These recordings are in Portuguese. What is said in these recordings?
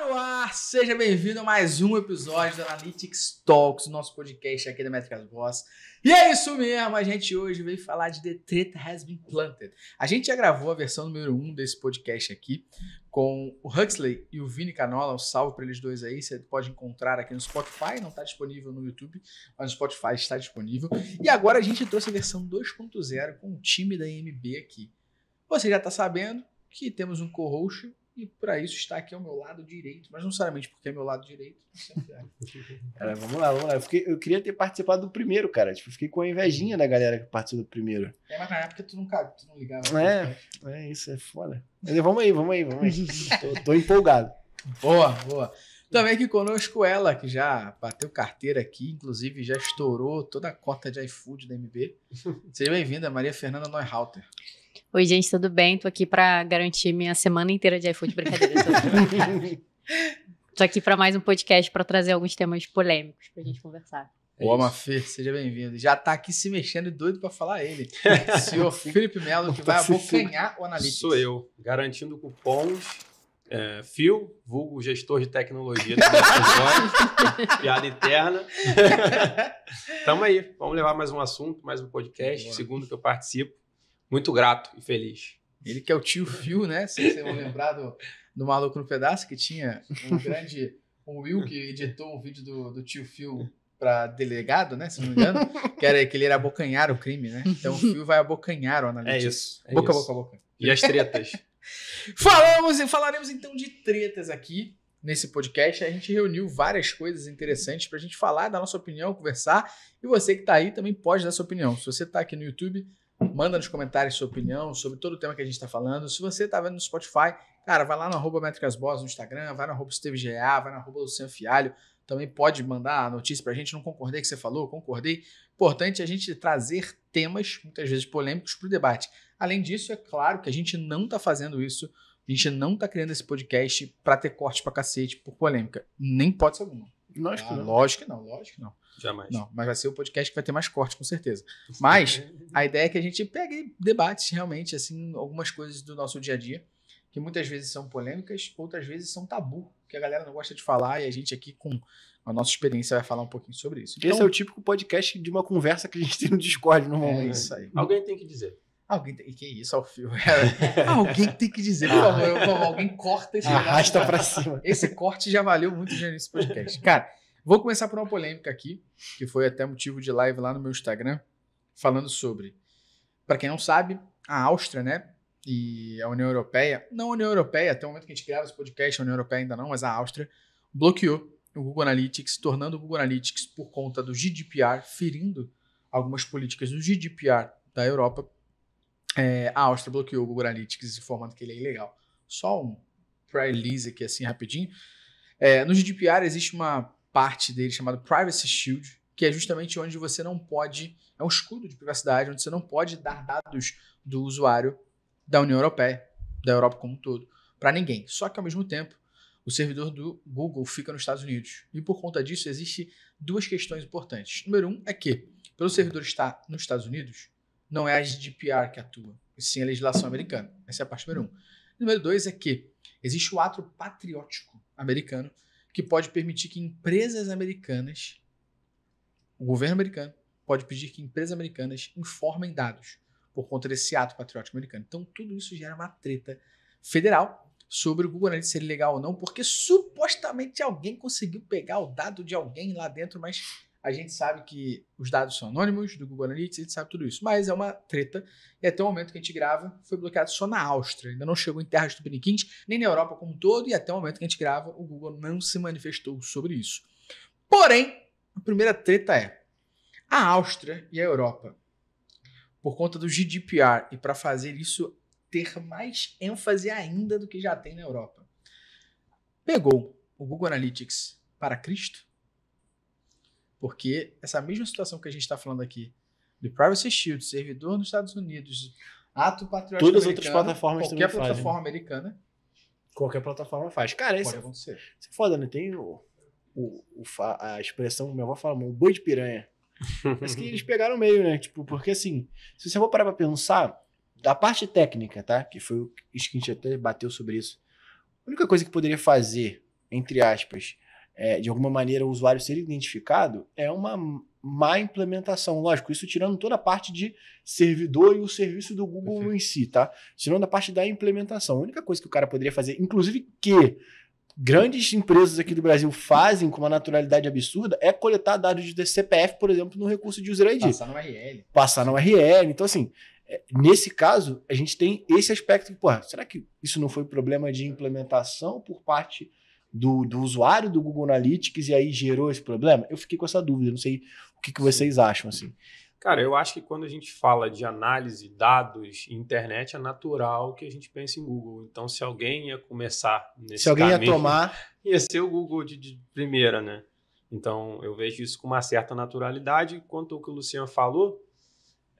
Olá, tá no ar! Seja bem-vindo a mais um episódio do Analytics Talks, nosso podcast aqui da Métricas Boss. E é isso mesmo, a gente hoje veio falar de The Treta Has Been Planted. A gente já gravou a versão número 1 um desse podcast aqui com o Huxley e o Vini Canola, um salve para eles dois aí, você pode encontrar aqui no Spotify, não está disponível no YouTube, mas no Spotify está disponível. E agora a gente trouxe a versão 2.0 com o time da IMB aqui. Você já está sabendo que temos um co-host e para isso está aqui ao meu lado direito, mas não necessariamente porque é meu lado direito. cara, vamos lá, vamos lá. Eu, fiquei, eu, queria ter participado do primeiro, cara. Tipo, fiquei com a invejinha da galera que participou do primeiro. É, mas na época tu não, tu não ligava. Né? É, é, isso é foda. Mas vamos aí, vamos aí, vamos aí. tô, tô empolgado. Boa, boa. Também aqui conosco ela, que já bateu carteira aqui, inclusive já estourou toda a cota de iFood da MB. Seja bem-vinda, Maria Fernanda Neuhauter. Oi, gente, tudo bem? Tô aqui para garantir minha semana inteira de iFood. Brincadeira. Tô aqui para mais um podcast para trazer alguns temas polêmicos pra gente conversar. É Boa, é Mafê, seja bem-vindo. Já tá aqui se mexendo e doido para falar ele. Senhor Felipe Melo, que tá vai abocanhar o analista. Sou eu, garantindo cupons. É, Phil, vulgo gestor de tecnologia da piada interna. Tamo aí, vamos levar mais um assunto, mais um podcast, Boa. segundo que eu participo muito grato e feliz. Ele que é o tio Phil, né? Se você lembrar do, do Maluco no Pedaço, que tinha um grande. O Will que editou o vídeo do, do tio Phil para delegado, né? Se não me engano, que era que ele era abocanhar o crime, né? Então o Phil vai abocanhar o analista. É isso. É boca, isso. boca, boca, boca. E as tretas. Falamos e falaremos então de tretas aqui nesse podcast. A gente reuniu várias coisas interessantes para a gente falar, dar nossa opinião, conversar. E você que está aí também pode dar sua opinião. Se você está aqui no YouTube, Manda nos comentários sua opinião sobre todo o tema que a gente está falando. Se você está vendo no Spotify, cara, vai lá no arroba no Instagram, vai no arroba SteveGA, vai no arroba Luciano Fialho. Também pode mandar a notícia para a gente. Não concordei que você falou, concordei. Importante a gente trazer temas, muitas vezes polêmicos, para o debate. Além disso, é claro que a gente não está fazendo isso, a gente não está criando esse podcast para ter corte para cacete por polêmica. Nem pode ser alguma. Lógico ah, que não. Lógico que não, lógico que não. Jamais. Não, mas vai ser o podcast que vai ter mais corte, com certeza. Mas a ideia é que a gente pegue debates realmente, assim, algumas coisas do nosso dia a dia, que muitas vezes são polêmicas, outras vezes são tabu, que a galera não gosta de falar e a gente aqui com a nossa experiência vai falar um pouquinho sobre isso. Então, Esse é o típico podcast de uma conversa que a gente tem no Discord é normalmente. É isso aí. Alguém tem que dizer. Alguém tem... Que isso, ao fio. alguém tem que dizer, por favor, alguém corta esse Arrasta para cima. Esse corte já valeu muito dinheiro nesse podcast. Cara, vou começar por uma polêmica aqui, que foi até motivo de live lá no meu Instagram, falando sobre. Para quem não sabe, a Áustria, né? E a União Europeia, não a União Europeia, até o momento que a gente grava esse podcast, a União Europeia ainda não, mas a Áustria bloqueou o Google Analytics, tornando o Google Analytics, por conta do GDPR, ferindo algumas políticas do GDPR da Europa, é, a Áustria bloqueou o Google Analytics informando que ele é ilegal. Só um pre release aqui, assim, rapidinho. É, no GDPR existe uma parte dele chamada Privacy Shield, que é justamente onde você não pode. É um escudo de privacidade, onde você não pode dar dados do usuário da União Europeia, da Europa como um todo, para ninguém. Só que, ao mesmo tempo, o servidor do Google fica nos Estados Unidos. E por conta disso, existem duas questões importantes. Número um é que, pelo servidor estar nos Estados Unidos, não é a GDPR que atua, e sim a legislação americana. Essa é a parte número um. Número dois é que existe o ato patriótico americano que pode permitir que empresas americanas, o governo americano, pode pedir que empresas americanas informem dados por conta desse ato patriótico americano. Então, tudo isso gera uma treta federal sobre o Google Analytics ser é legal ou não, porque supostamente alguém conseguiu pegar o dado de alguém lá dentro, mas a gente sabe que os dados são anônimos do Google Analytics, a gente sabe tudo isso, mas é uma treta. E até o momento que a gente grava, foi bloqueado só na Áustria. Ainda não chegou em terras tupiniquins, nem na Europa como um todo, e até o momento que a gente grava, o Google não se manifestou sobre isso. Porém, a primeira treta é a Áustria e a Europa, por conta do GDPR e para fazer isso ter mais ênfase ainda do que já tem na Europa, pegou o Google Analytics para Cristo porque essa mesma situação que a gente está falando aqui, do Privacy Shield, servidor nos Estados Unidos, ato patriótico Todas as outras plataformas qualquer também plataforma faz, americana. Qualquer plataforma faz. Cara, pode isso é pode acontecer. Isso é foda, né? Tem o, o, o a expressão, minha avó fala, um boi de piranha. Mas que eles pegaram meio, né? Tipo, porque assim, se você for parar pra pensar, da parte técnica, tá? Que foi o que a gente até bateu sobre isso. A única coisa que poderia fazer, entre aspas, é, de alguma maneira, o usuário ser identificado, é uma má implementação. Lógico, isso tirando toda a parte de servidor e o serviço do Google Perfeito. em si, tá? Tirando a parte da implementação. A única coisa que o cara poderia fazer, inclusive que grandes empresas aqui do Brasil fazem com uma naturalidade absurda, é coletar dados de CPF, por exemplo, no recurso de User ID. Passar no URL. Passar no URL. Então, assim, é, nesse caso, a gente tem esse aspecto que, porra, será que isso não foi problema de implementação por parte do, do usuário do Google Analytics e aí gerou esse problema? Eu fiquei com essa dúvida, não sei o que, que vocês acham assim. Cara, eu acho que quando a gente fala de análise, dados e internet, é natural que a gente pense em Google. Então, se alguém ia começar nesse Se alguém caminho, ia tomar... Ia ser o Google de, de, primeira, né? Então, eu vejo isso com uma certa naturalidade. Quanto ao que o Luciano falou,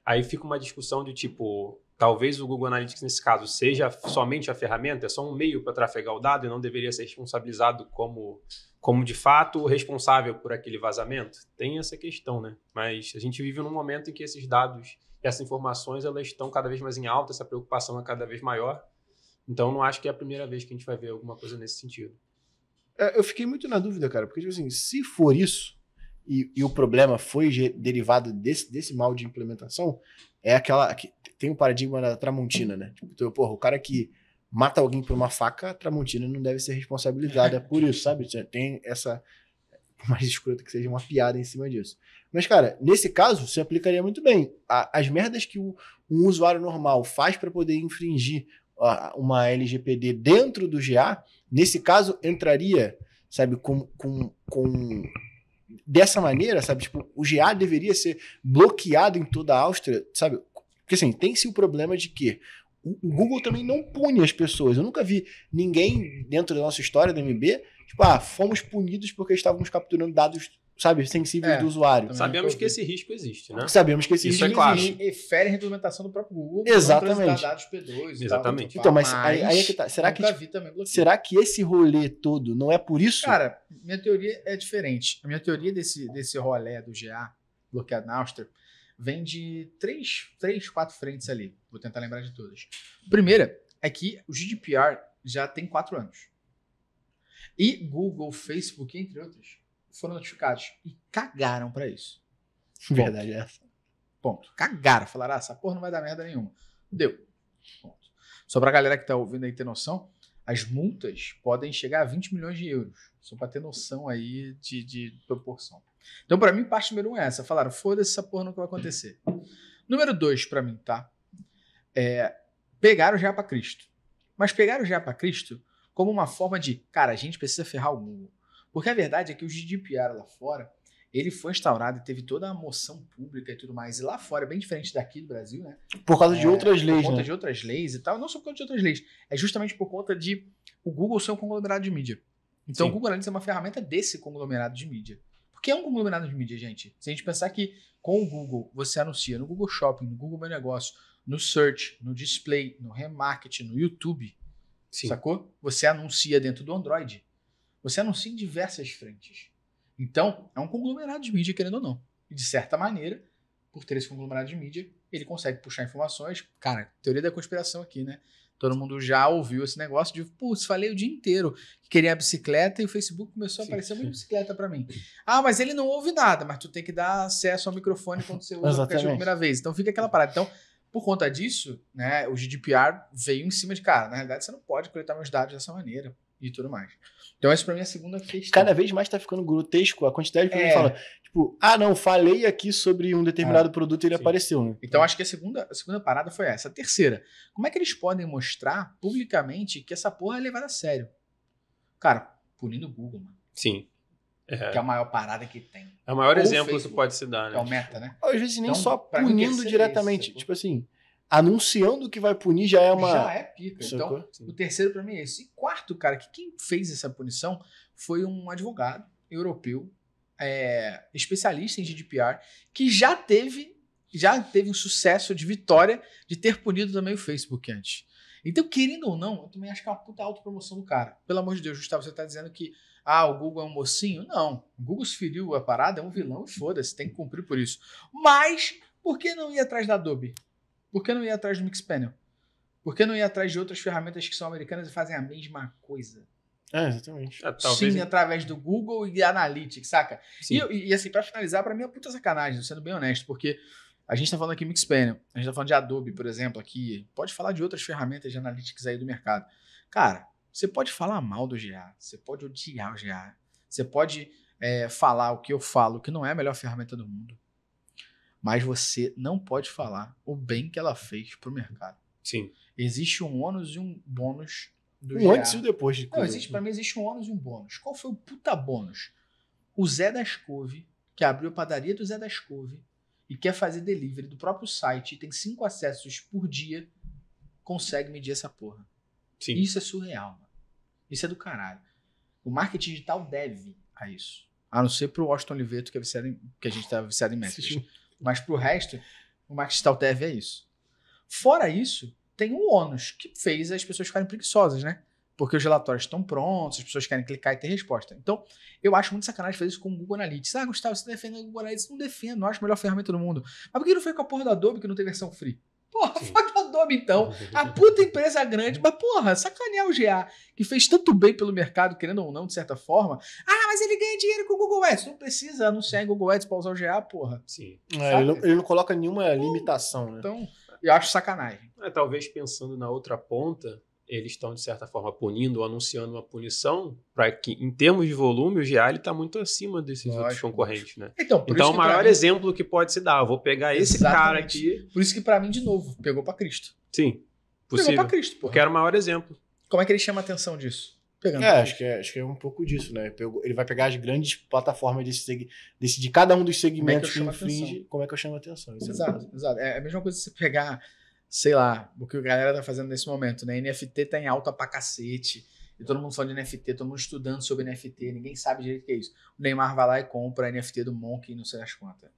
aí fica uma discussão de tipo, Talvez o Google Analytics, nesse caso, seja somente a ferramenta, é só um meio para trafegar o dado e não deveria ser responsabilizado como, como de fato, responsável por aquele vazamento? Tem essa questão, né? Mas a gente vive num momento em que esses dados, essas informações, elas estão cada vez mais em alta, essa preocupação é cada vez maior. Então, não acho que é a primeira vez que a gente vai ver alguma coisa nesse sentido. É, eu fiquei muito na dúvida, cara, porque, tipo assim, se for isso, e, e, o problema foi derivado desse, desse mal de implementação, é aquela. Que, tem um paradigma da Tramontina, né? então, porra, o cara que mata alguém por uma faca, a Tramontina não deve ser responsabilizada por isso, sabe? Tem essa. Por mais escrota que seja uma piada em cima disso. Mas, cara, nesse caso, se aplicaria muito bem. as merdas que um usuário normal faz para poder infringir uma LGPD dentro do GA, nesse caso, entraria, sabe, com, com, com dessa maneira, sabe? Tipo, o GA deveria ser bloqueado em toda a Áustria, sabe? Porque assim, tem-se o problema de que o Google também não pune as pessoas. Eu nunca vi ninguém dentro da nossa história da MB, tipo, ah, fomos punidos porque estávamos capturando dados sabe, sensíveis é, do usuário. Sabemos que esse risco existe, né? Sabemos que esse Isso risco é claro. existe. E fere a regulamentação do próprio Google. Exatamente. Dados P2 Exatamente. Tal, então, mas, mas, aí, é que tá. Será que, será que esse rolê todo não é por isso? Cara, minha teoria é diferente. A minha teoria desse, desse rolê do GA, bloqueado na Áustria, vem de três, três, quatro frentes ali. Vou tentar lembrar de todas. Primeira é que o GDPR já tem quatro anos. E Google, Facebook, entre outros, foram notificados e cagaram para isso. Ponto. Verdade é essa. Ponto. Cagaram. Falaram, ah, essa porra não vai dar merda nenhuma. Deu. Ponto. Só pra galera que tá ouvindo aí ter noção, as multas podem chegar a 20 milhões de euros. Só pra ter noção aí de, de proporção. Então, para mim, parte número um é essa. Falaram, foda-se essa porra, nunca vai acontecer. Número dois, para mim, tá? É, pegaram já para Cristo. Mas pegaram já para Cristo como uma forma de, cara, a gente precisa ferrar o mundo porque a verdade é que o GDPR lá fora, ele foi instaurado e teve toda a moção pública e tudo mais. E lá fora é bem diferente daqui do Brasil, né? Por causa é, de outras leis. Por conta né? de outras leis e tal. Não só por conta de outras leis. É justamente por conta de o Google ser um conglomerado de mídia. Então Sim. o Google Analytics é uma ferramenta desse conglomerado de mídia. Porque é um conglomerado de mídia, gente. Se a gente pensar que com o Google você anuncia no Google Shopping, no Google Meu Negócio, no Search, no Display, no Remarketing, no YouTube, Sim. sacou? Você anuncia dentro do Android você anuncia em diversas frentes. Então, é um conglomerado de mídia, querendo ou não. E de certa maneira, por ter esse conglomerado de mídia, ele consegue puxar informações. Cara, teoria da conspiração aqui, né? Todo mundo já ouviu esse negócio de, putz, falei o dia inteiro que queria a bicicleta e o Facebook começou a sim, aparecer sim. bicicleta para mim. Ah, mas ele não ouve nada, mas tu tem que dar acesso ao microfone quando você usa a primeira vez. Então fica aquela parada. Então, por conta disso, né, o GDPR veio em cima de cara. Na realidade, você não pode coletar meus dados dessa maneira e tudo mais. Então, essa pra mim é a segunda questão. Cada vez mais tá ficando grotesco a quantidade que é. ele fala. Tipo, ah, não, falei aqui sobre um determinado ah, produto e ele sim. apareceu, né? Então, acho que a segunda, a segunda parada foi essa. A terceira, como é que eles podem mostrar publicamente que essa porra é levada a sério? Cara, punindo o Google, mano. Sim. É. Que é a maior parada que tem. É o maior Ou exemplo que pode se dar, né? É o meta, né? Às vezes nem então, só punindo diretamente. tipo assim, anunciando que vai punir já é uma. Já é pica. Então, Sim. o terceiro para mim é esse. E quarto, cara, que quem fez essa punição foi um advogado europeu, é, especialista em GDPR, que já teve, já teve um sucesso de vitória de ter punido também o Facebook antes. Então, querendo ou não, eu também acho que é uma puta autopromoção do cara. Pelo amor de Deus, Gustavo, você tá dizendo que ah, o Google é um mocinho? Não. O Google se feriu a parada, é um vilão e foda-se, tem que cumprir por isso. Mas, por que não ir atrás da Adobe? Por que não ir atrás do Mixpanel? Por que não ir atrás de outras ferramentas que são americanas e fazem a mesma coisa? É, exatamente. É, talvez... Sim, através do Google e Analytics, saca? E, e assim, para finalizar, para mim é puta sacanagem, sendo bem honesto, porque a gente está falando aqui Mixpanel, a gente está falando de Adobe, por exemplo, aqui. Pode falar de outras ferramentas de analytics aí do mercado. Cara, você pode falar mal do GA, você pode odiar o GA, você pode é, falar o que eu falo, que não é a melhor ferramenta do mundo mas você não pode falar o bem que ela fez para o mercado. Sim. Existe um ônus e um bônus do Um GA. antes e depois de Não, existe, para mim existe um ônus e um bônus. Qual foi o puta bônus? O Zé das Couve, que abriu a padaria do Zé das Couve e quer fazer delivery do próprio site e tem cinco acessos por dia, consegue medir essa porra. Sim. Isso é surreal, mano. Isso é do caralho. O marketing digital deve a isso. A não ser o Washington Oliveto, que, é viciado em, que a gente está viciado em métricas. Mas para o resto, o Max Taltev é isso. Fora isso, tem o ônus, que fez as pessoas ficarem preguiçosas, né? Porque os relatórios estão prontos, as pessoas querem clicar e ter resposta. Então, eu acho muito sacanagem fazer isso com o Google Analytics. Ah, Gustavo, você defende o Google Analytics? Não defendo, não acho a melhor ferramenta do mundo. Mas por que não foi com a porra da Adobe que não tem versão free? Porra, foda a Adobe então. A puta empresa grande. Mas, porra, sacanear o GA, que fez tanto bem pelo mercado, querendo ou não, de certa forma. Ah, mas ele ganha dinheiro com o Google Ads. Não precisa anunciar em Google Ads para usar o GA, porra. Sim. É, ele, não, ele, não, coloca nenhuma então, limitação, né? Então, eu acho sacanagem. É, talvez pensando na outra ponta, eles estão, de certa forma, punindo ou anunciando uma punição para que, em termos de volume, o GA está muito acima desses Lógico. outros concorrentes, né? Então, então o maior mim... exemplo que pode se dar, vou pegar esse Exatamente. cara aqui. Por isso que, para mim, de novo, pegou para Cristo. Sim. Possível. Pegou para Cristo, porra. Porque era o maior exemplo. Como é que ele chama a atenção disso? pegando. É, acho que é, acho que é um pouco disso, né? Ele vai pegar as grandes plataformas desse, desse de cada um dos segmentos como é que, infringe, como é que eu chamo a atenção. É exato, é exato. É a mesma coisa se você pegar, sei lá, o que a galera tá fazendo nesse momento, né? NFT tá em alta pra cacete. E todo mundo falando de NFT, todo mundo estudando sobre NFT, ninguém sabe direito o que é isso. O Neymar vai lá e compra a NFT do Monk e não sei das quantas.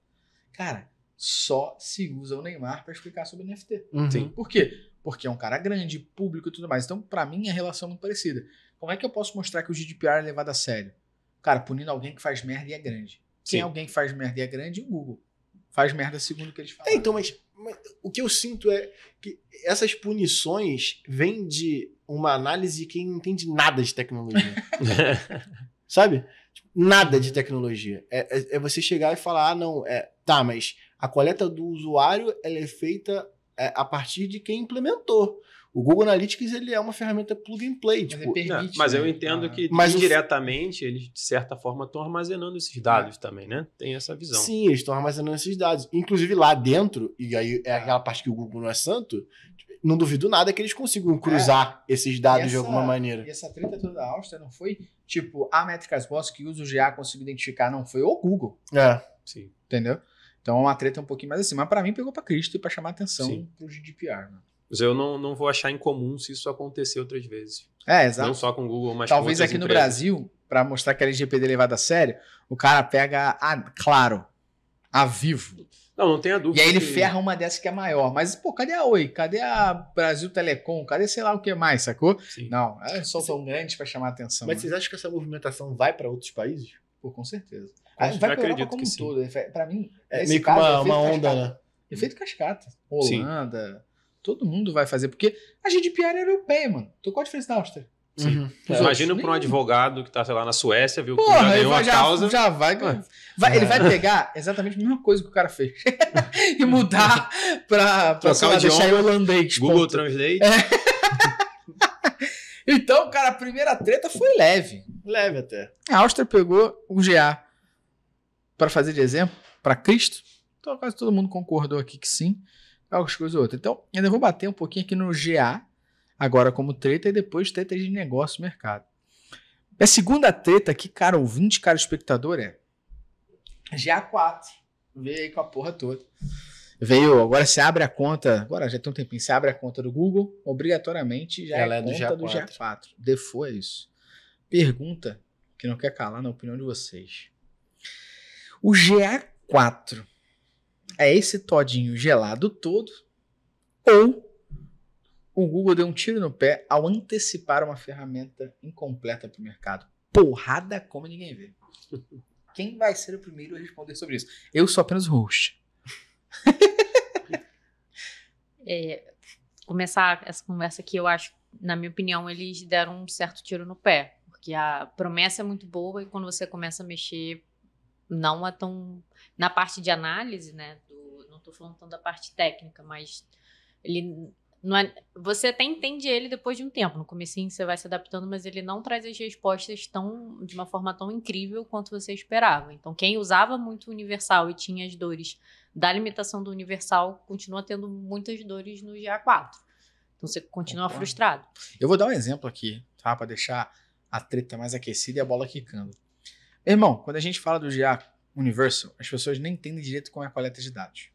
Cara, só se usa o Neymar para explicar sobre NFT. Uhum. Por quê? Porque é um cara grande, público e tudo mais. Então, para mim, a relação é muito parecida. Como é que eu posso mostrar que o GDPR é levado a sério? Cara, punindo alguém que faz merda e é grande. Sim. Quem é alguém que faz merda e é grande? O Google. Faz merda segundo o que eles falam. É, então, mas, mas o que eu sinto é que essas punições vêm de uma análise de quem não entende nada de tecnologia. Sabe? Nada de tecnologia. É, é, é, você chegar e falar, ah, não, é, tá, mas a coleta do usuário ela é feita é, a partir de quem implementou. O Google Analytics ele é uma ferramenta plug and play. Tipo, é, né? mas, é permite, mas né? eu entendo que mas indiretamente eles, de certa forma, estão armazenando esses dados também, né? Tem essa visão. Sim, eles estão armazenando esses dados. Inclusive lá dentro, e aí é aquela parte que o Google não é santo, não duvido nada que eles consigam cruzar é. esses dados essa, de alguma maneira. E essa treta toda da Áustria não foi, tipo, a Métricas Boss que usa o GA conseguiu identificar, não foi o Google. É. Sim. Entendeu? Então é uma treta um pouquinho mais assim. Mas para mim pegou para Cristo e para chamar atenção Sim. pro GDPR, né? Mas eu não, não vou achar incomum se isso acontecer outras vezes. É, exato. Não só com o Google, mas Talvez com aqui empresas. no Brasil, para mostrar que a LGPD é levada a sério, o cara pega a ah, Claro, a Vivo. Não, não tenha dúvida. E aí ele que... ferra uma dessas que é maior. Mas, pô, cadê a Oi? Cadê a Brasil Telecom? Cadê sei lá o que mais, sacou? Sim. Não, elas são tão grandes para chamar a atenção. Mas né? vocês acham que essa movimentação vai para outros países? Pô, com certeza. Com vai para Europa como um todo. Para mim, é meio que uma, é uma onda, né? É cascata. né? Efeito cascata. Holanda... Sim. Todo mundo vai fazer, porque a GDPR é europeia, mano. Então qual a diferença da Áustria? Uhum. Imagina para um advogado que tá, sei lá, na Suécia, viu? Porra, já ganhou vai, a causa. Já vai, vai, Ele vai é. pegar exatamente a mesma coisa que o cara fez e mudar para pra, pra deixar em holandês. Tipo, Google ponto. Translate. É. então, cara, a primeira treta foi leve. Leve até. A Áustria pegou o GA para fazer de exemplo para Cristo. Então, quase todo mundo concordou aqui que sim algumas coisas ou outras. Então, ainda vou bater um pouquinho aqui no GA, agora como treta, e depois treta de negócio mercado. É a segunda treta aqui, cara ouvinte, cara espectador, é GA4. Veio aí com a porra toda. Veio, agora você abre a conta, agora já tem um tempinho, você abre a conta do Google, obrigatoriamente já Ela é, é do conta do GA4. GA4. Default é isso. Pergunta que não quer calar na opinião de vocês. O GA4 é esse todinho gelado todo ou o Google deu um tiro no pé ao antecipar uma ferramenta incompleta para o mercado. Porrada como ninguém vê. Quem vai ser o primeiro a responder sobre isso? Eu sou apenas host. é, começar essa conversa que eu acho, na minha opinião, eles deram um certo tiro no pé. Porque a promessa é muito boa e quando você começa a mexer, não é tão. Na parte de análise, né? Do, não estou falando tanto da parte técnica, mas ele não é, você até entende ele depois de um tempo. No começo você vai se adaptando, mas ele não traz as respostas tão de uma forma tão incrível quanto você esperava. Então, quem usava muito o universal e tinha as dores da limitação do universal continua tendo muitas dores no GA4. Então você continua frustrado. Eu vou dar um exemplo aqui, tá? Para deixar a treta mais aquecida e a bola quicando. Irmão, quando a gente fala do GA Universal, as pessoas nem entendem direito como é a coleta de dados.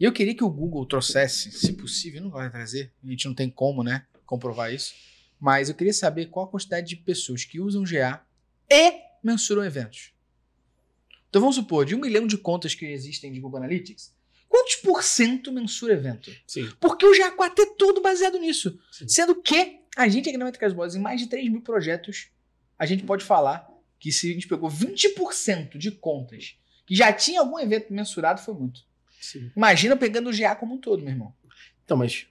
E eu queria que o Google trouxesse, se possível, não vai trazer, a gente não tem como, né, comprovar isso, mas eu queria saber qual a quantidade de pessoas que usam GA e mensuram eventos. Então vamos supor, de um milhão de contas que existem de Google Analytics, quantos por cento mensura evento? Sim. Porque o GA4 é todo baseado nisso. Sim. Sendo que a gente aqui na Métricas Boas, em mais de 3 mil projetos, a gente pode falar que se a gente pegou 20% de contas que já tinha algum evento mensurado, foi muito. Sim. Imagina pegando o GA como um todo, meu irmão. Então, mas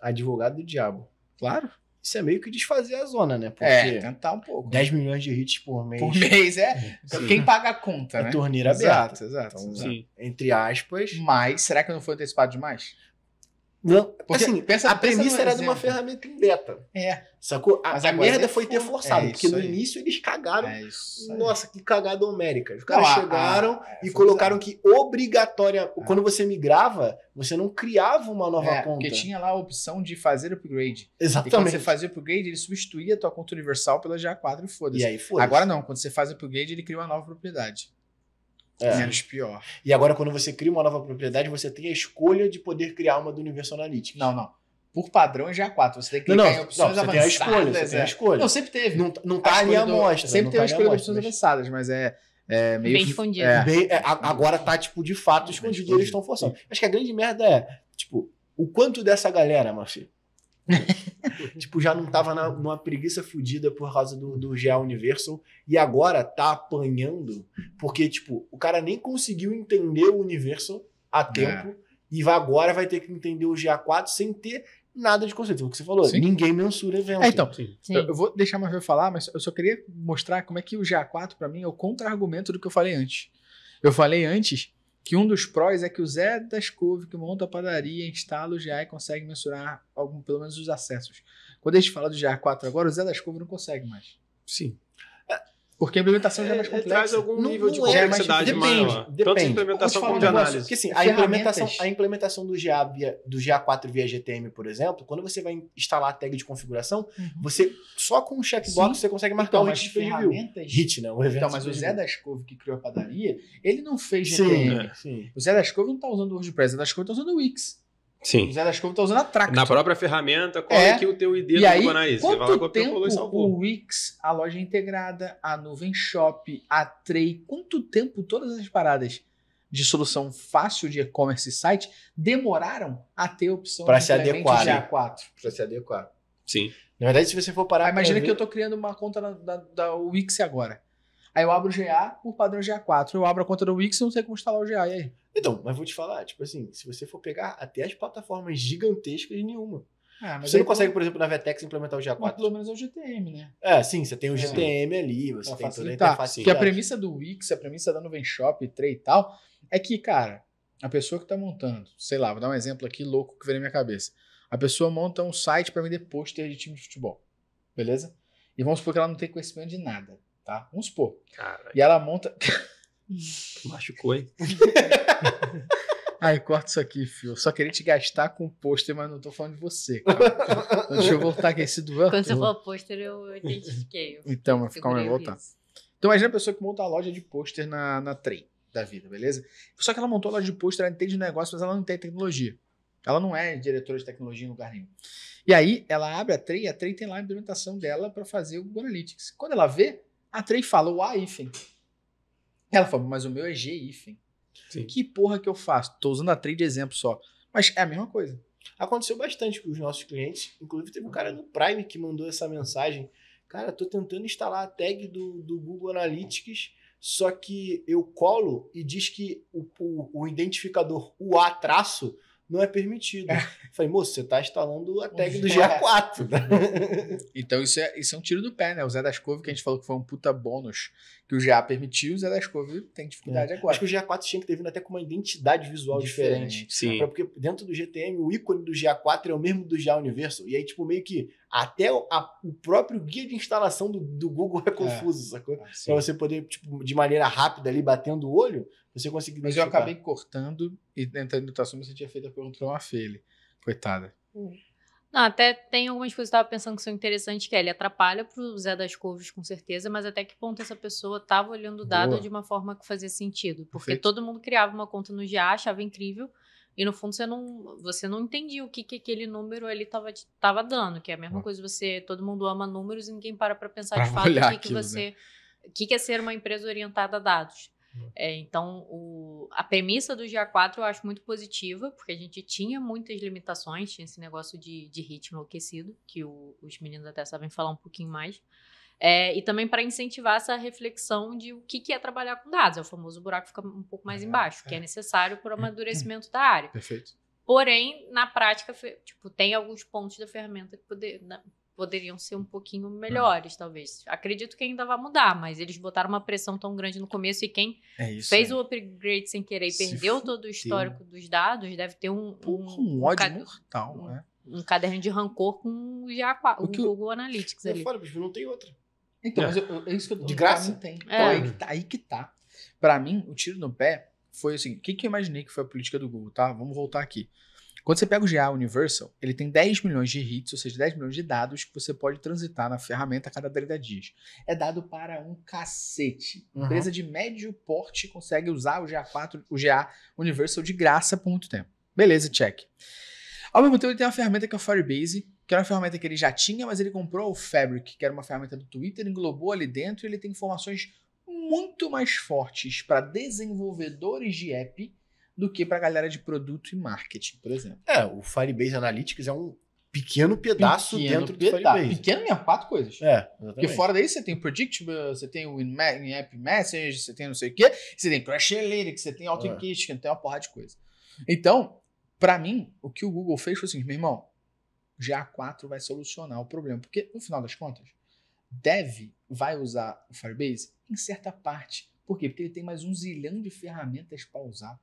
advogado do diabo. Claro. Isso é meio que desfazer a zona, né? É, Porque é, tentar um pouco. 10 né? milhões de hits por mês. Por mês, é. quem paga a conta, é né? torneira aberta. Exato, então, exato. Então, Entre aspas. Mas, será que não foi antecipado demais? Não, porque, assim, pensa, a pensa premissa era exemplo. de uma ferramenta em beta. É. Sacou? A, a merda é foi ter forçado, é porque no aí. início eles cagaram. É nossa, que cagada homérica. Os caras ah, ah, chegaram é, e colocaram que obrigatória, ah. quando você migrava, você não criava uma nova é, conta. Porque tinha lá a opção de fazer upgrade. Exatamente. E quando você fazia upgrade, ele substituía a tua conta universal pela GA4 e foda-se. E aí foda -se. Agora não, quando você faz upgrade, ele cria uma nova propriedade. É. Menos pior. E agora, quando você cria uma nova propriedade, você tem a escolha de poder criar uma do universo analítico. Não, não. Por padrão já é 4. Você tem que clicar não, não, em opções não, você avançadas. Tem a escolha, você tem a é. escolha. Não, sempre teve. Não, tá, não tá ali a amostra. Sempre teve tá a escolha das opções avançadas, mas é. É meio bem escondido. É, bem, é, agora tá, tipo, de fato escondido, escondido. eles estão forçando. Acho que a grande merda é, tipo, o quanto dessa galera, Mafia, tipo, já não tava na, numa preguiça fodida por causa do, do GA Universal e agora tá apanhando porque, tipo, o cara nem conseguiu entender o Universal a é. tempo é. e vai, agora vai ter que entender o GA4 sem ter nada de conceito. É o que você falou, Sim. ninguém mensura evento. É, então, Sim. Eu, eu, vou deixar mais falar, mas eu só queria mostrar como é que o GA4 para mim é o contra-argumento do que eu falei antes. Eu falei antes que um dos prós é que o Zé das Couve, que monta a padaria, instala o GA e consegue mensurar algum, pelo menos os acessos. Quando a gente fala do GA4 agora, o Zé das Couve não consegue mais. Sim. Porque a implementação já é mais é, é, complexa. Traz algum não, nível não de é, complexidade é mais, maior. Depende. Tanto de implementação como de análise. Porque, assim, a, implementação, a implementação do, GA via, do GA4 via GTM, por exemplo, quando você vai instalar a tag de configuração, uhum. você só com um checkbox Sim. você consegue marcar então, um hit de ferramentas... Hit, né? então, mas o Zé das que criou a padaria, ele não fez GTM. Sim, né? Sim. O Zé das não está usando o WordPress, o Zé das está usando o Wix. Sim. O Zé das Covas tá usando a Tract. Na própria ferramenta, qual é. é que o teu ID e do aí, Quanto você vai lá, tempo e salvou. o Wix, a loja integrada, a Nuvem Shop, a Trey, quanto tempo todas as paradas de solução fácil de e-commerce site demoraram a ter opção para se adequar, de A4. Para se adequar. Sim. Na verdade, se você for parar... Ah, imagina que eu estou criando uma conta na, da, da Wix agora. Aí eu abro o GA por padrão GA4. Eu abro a conta do Wix e não sei como instalar o GA. E aí? Então, mas vou te falar, tipo assim, se você for pegar até as plataformas gigantescas, nenhuma. Ah, você não consegue, por exemplo, na Vetex implementar o GA4. Mas pelo menos é o GTM, né? É, sim, você tem o GTM é. ali, você pra tem facilitar. toda a interface. Porque a premissa do Wix, a premissa da Nuvem Shop, Tray e tal, é que, cara, a pessoa que está montando, sei lá, vou dar um exemplo aqui louco que veio na minha cabeça. A pessoa monta um site para vender pôster de time de futebol, beleza? E vamos supor que ela não tem conhecimento de nada, tá? Vamos supor. Caralho. E ela monta... Machucou, hein? Ai, corta isso aqui, fio. Só queria te gastar com pôster, mas não tô falando de você, cara. Então, deixa eu voltar aqui esse duelo. Quando você falou pôster, eu identifiquei. então, vai ficar uma volta. Então, imagina a pessoa que monta a loja de pôster na, na Trem da vida, beleza? Só que ela montou a loja de pôster, ela entende negócio, mas ela não tem tecnologia. Ela não é diretora de tecnologia em lugar nenhum. E aí, ela abre a Trey e a Trey tem lá a implementação dela para fazer o Google Analytics. Quando ela vê, a Trey fala, o AIFEN. Ela falou, mas o meu é GIF. Que porra que eu faço? Tô usando a trade exemplo só. Mas é a mesma coisa. Aconteceu bastante com os nossos clientes. Inclusive, teve um cara no Prime que mandou essa mensagem. Cara, tô tentando instalar a tag do, do Google Analytics, só que eu colo e diz que o, o, o identificador UA traço não é permitido. É. Falei, moço, você está instalando a tag do GA4. É. Né? Então isso é, isso é um tiro do pé, né? O Zé das que a gente falou que foi um puta bônus que o GA permitiu, o Zé das tem dificuldade é. agora. Acho que o GA4 tinha que ter vindo até com uma identidade visual diferente. diferente. Sim. Porque dentro do GTM, o ícone do GA4 é o mesmo do GA Universo. E aí, tipo, meio que até a, o próprio guia de instalação do, do Google é, é. confuso, é. sacou? Assim. Pra você poder, tipo, de maneira rápida ali, batendo o olho, você Mas eu acabei cortando e dentro no assunto, você tinha feito a pergunta para uma filha. Coitada. Hum. Não, até tem algumas coisas que eu estava pensando que são interessantes, que é, ele atrapalha pro Zé das Couves, com certeza, mas até que ponto essa pessoa estava olhando o dado Boa. de uma forma que fazia sentido. Porque Perfeito. todo mundo criava uma conta no GA, achava incrível, e no fundo você não, você não entendia o que, que aquele número ali estava tava dando, que é a mesma coisa, você, todo mundo ama números e ninguém para para pensar pra de fato o que, que né? você... Né? O que, que é ser uma empresa orientada a dados? É, então, o, a premissa do dia 4 eu acho muito positiva, porque a gente tinha muitas limitações, tinha esse negócio de, de hit enlouquecido, que o, os meninos até sabem falar um pouquinho mais. É, e também para incentivar essa reflexão de o que, que é trabalhar com dados. É o famoso buraco fica um pouco mais é, embaixo, que é, é. necessário para o uhum. amadurecimento da área. Perfeito. Porém, na prática, tipo, tem alguns pontos da ferramenta que poder, poderiam ser um hum. pouquinho hum. melhores, talvez. Acredito que ainda vai mudar, mas eles botaram uma pressão tão grande no começo e quem é fez é. o upgrade sem querer e Se perdeu fudeu. todo o histórico dos dados deve ter um, um, um ódio mortal, um, né? Um caderno de rancor com o, que o Google Analytics ali. Fora, bicho, não tem outra. Então, é. mas eu, eu, é isso que eu De graça? Não tem. É. aí, que tá, aí que tá. Pra mim, o tiro no pé foi assim, o que, que eu imaginei que foi a política do Google, tá? Vamos voltar aqui. Quando você pega o GA Universal, ele tem 10 milhões de hits, ou seja, 10 milhões de dados que você pode transitar na ferramenta a cada 30 dias. É dado para um cacete. Uhum. Empresa de médio porte consegue usar o GA4, o GA Universal de graça por muito tempo. Beleza, check. Ao mesmo tempo, ele tem uma ferramenta que é o Firebase, que era uma ferramenta que ele já tinha, mas ele comprou o Fabric, que era uma ferramenta do Twitter, englobou ali dentro e ele tem informações muito mais fortes para desenvolvedores de app do que para a galera de produto e marketing, por exemplo. É, o Firebase Analytics é um pequeno pedaço pequeno dentro peda do Firebase. Pequeno mesmo, quatro coisas. É, exatamente. Porque fora daí você tem o Predictable, você tem o In-App Message, você tem não sei o quê, você tem Crash Analytics, você tem AutoKit, é. tem uma porrada de coisa. Então, para mim, o que o Google fez foi assim, meu irmão, GA4 vai solucionar o problema, porque no final das contas, dev vai usar o Firebase em certa parte. Por quê? Porque ele tem mais um zilhão de ferramentas para usar.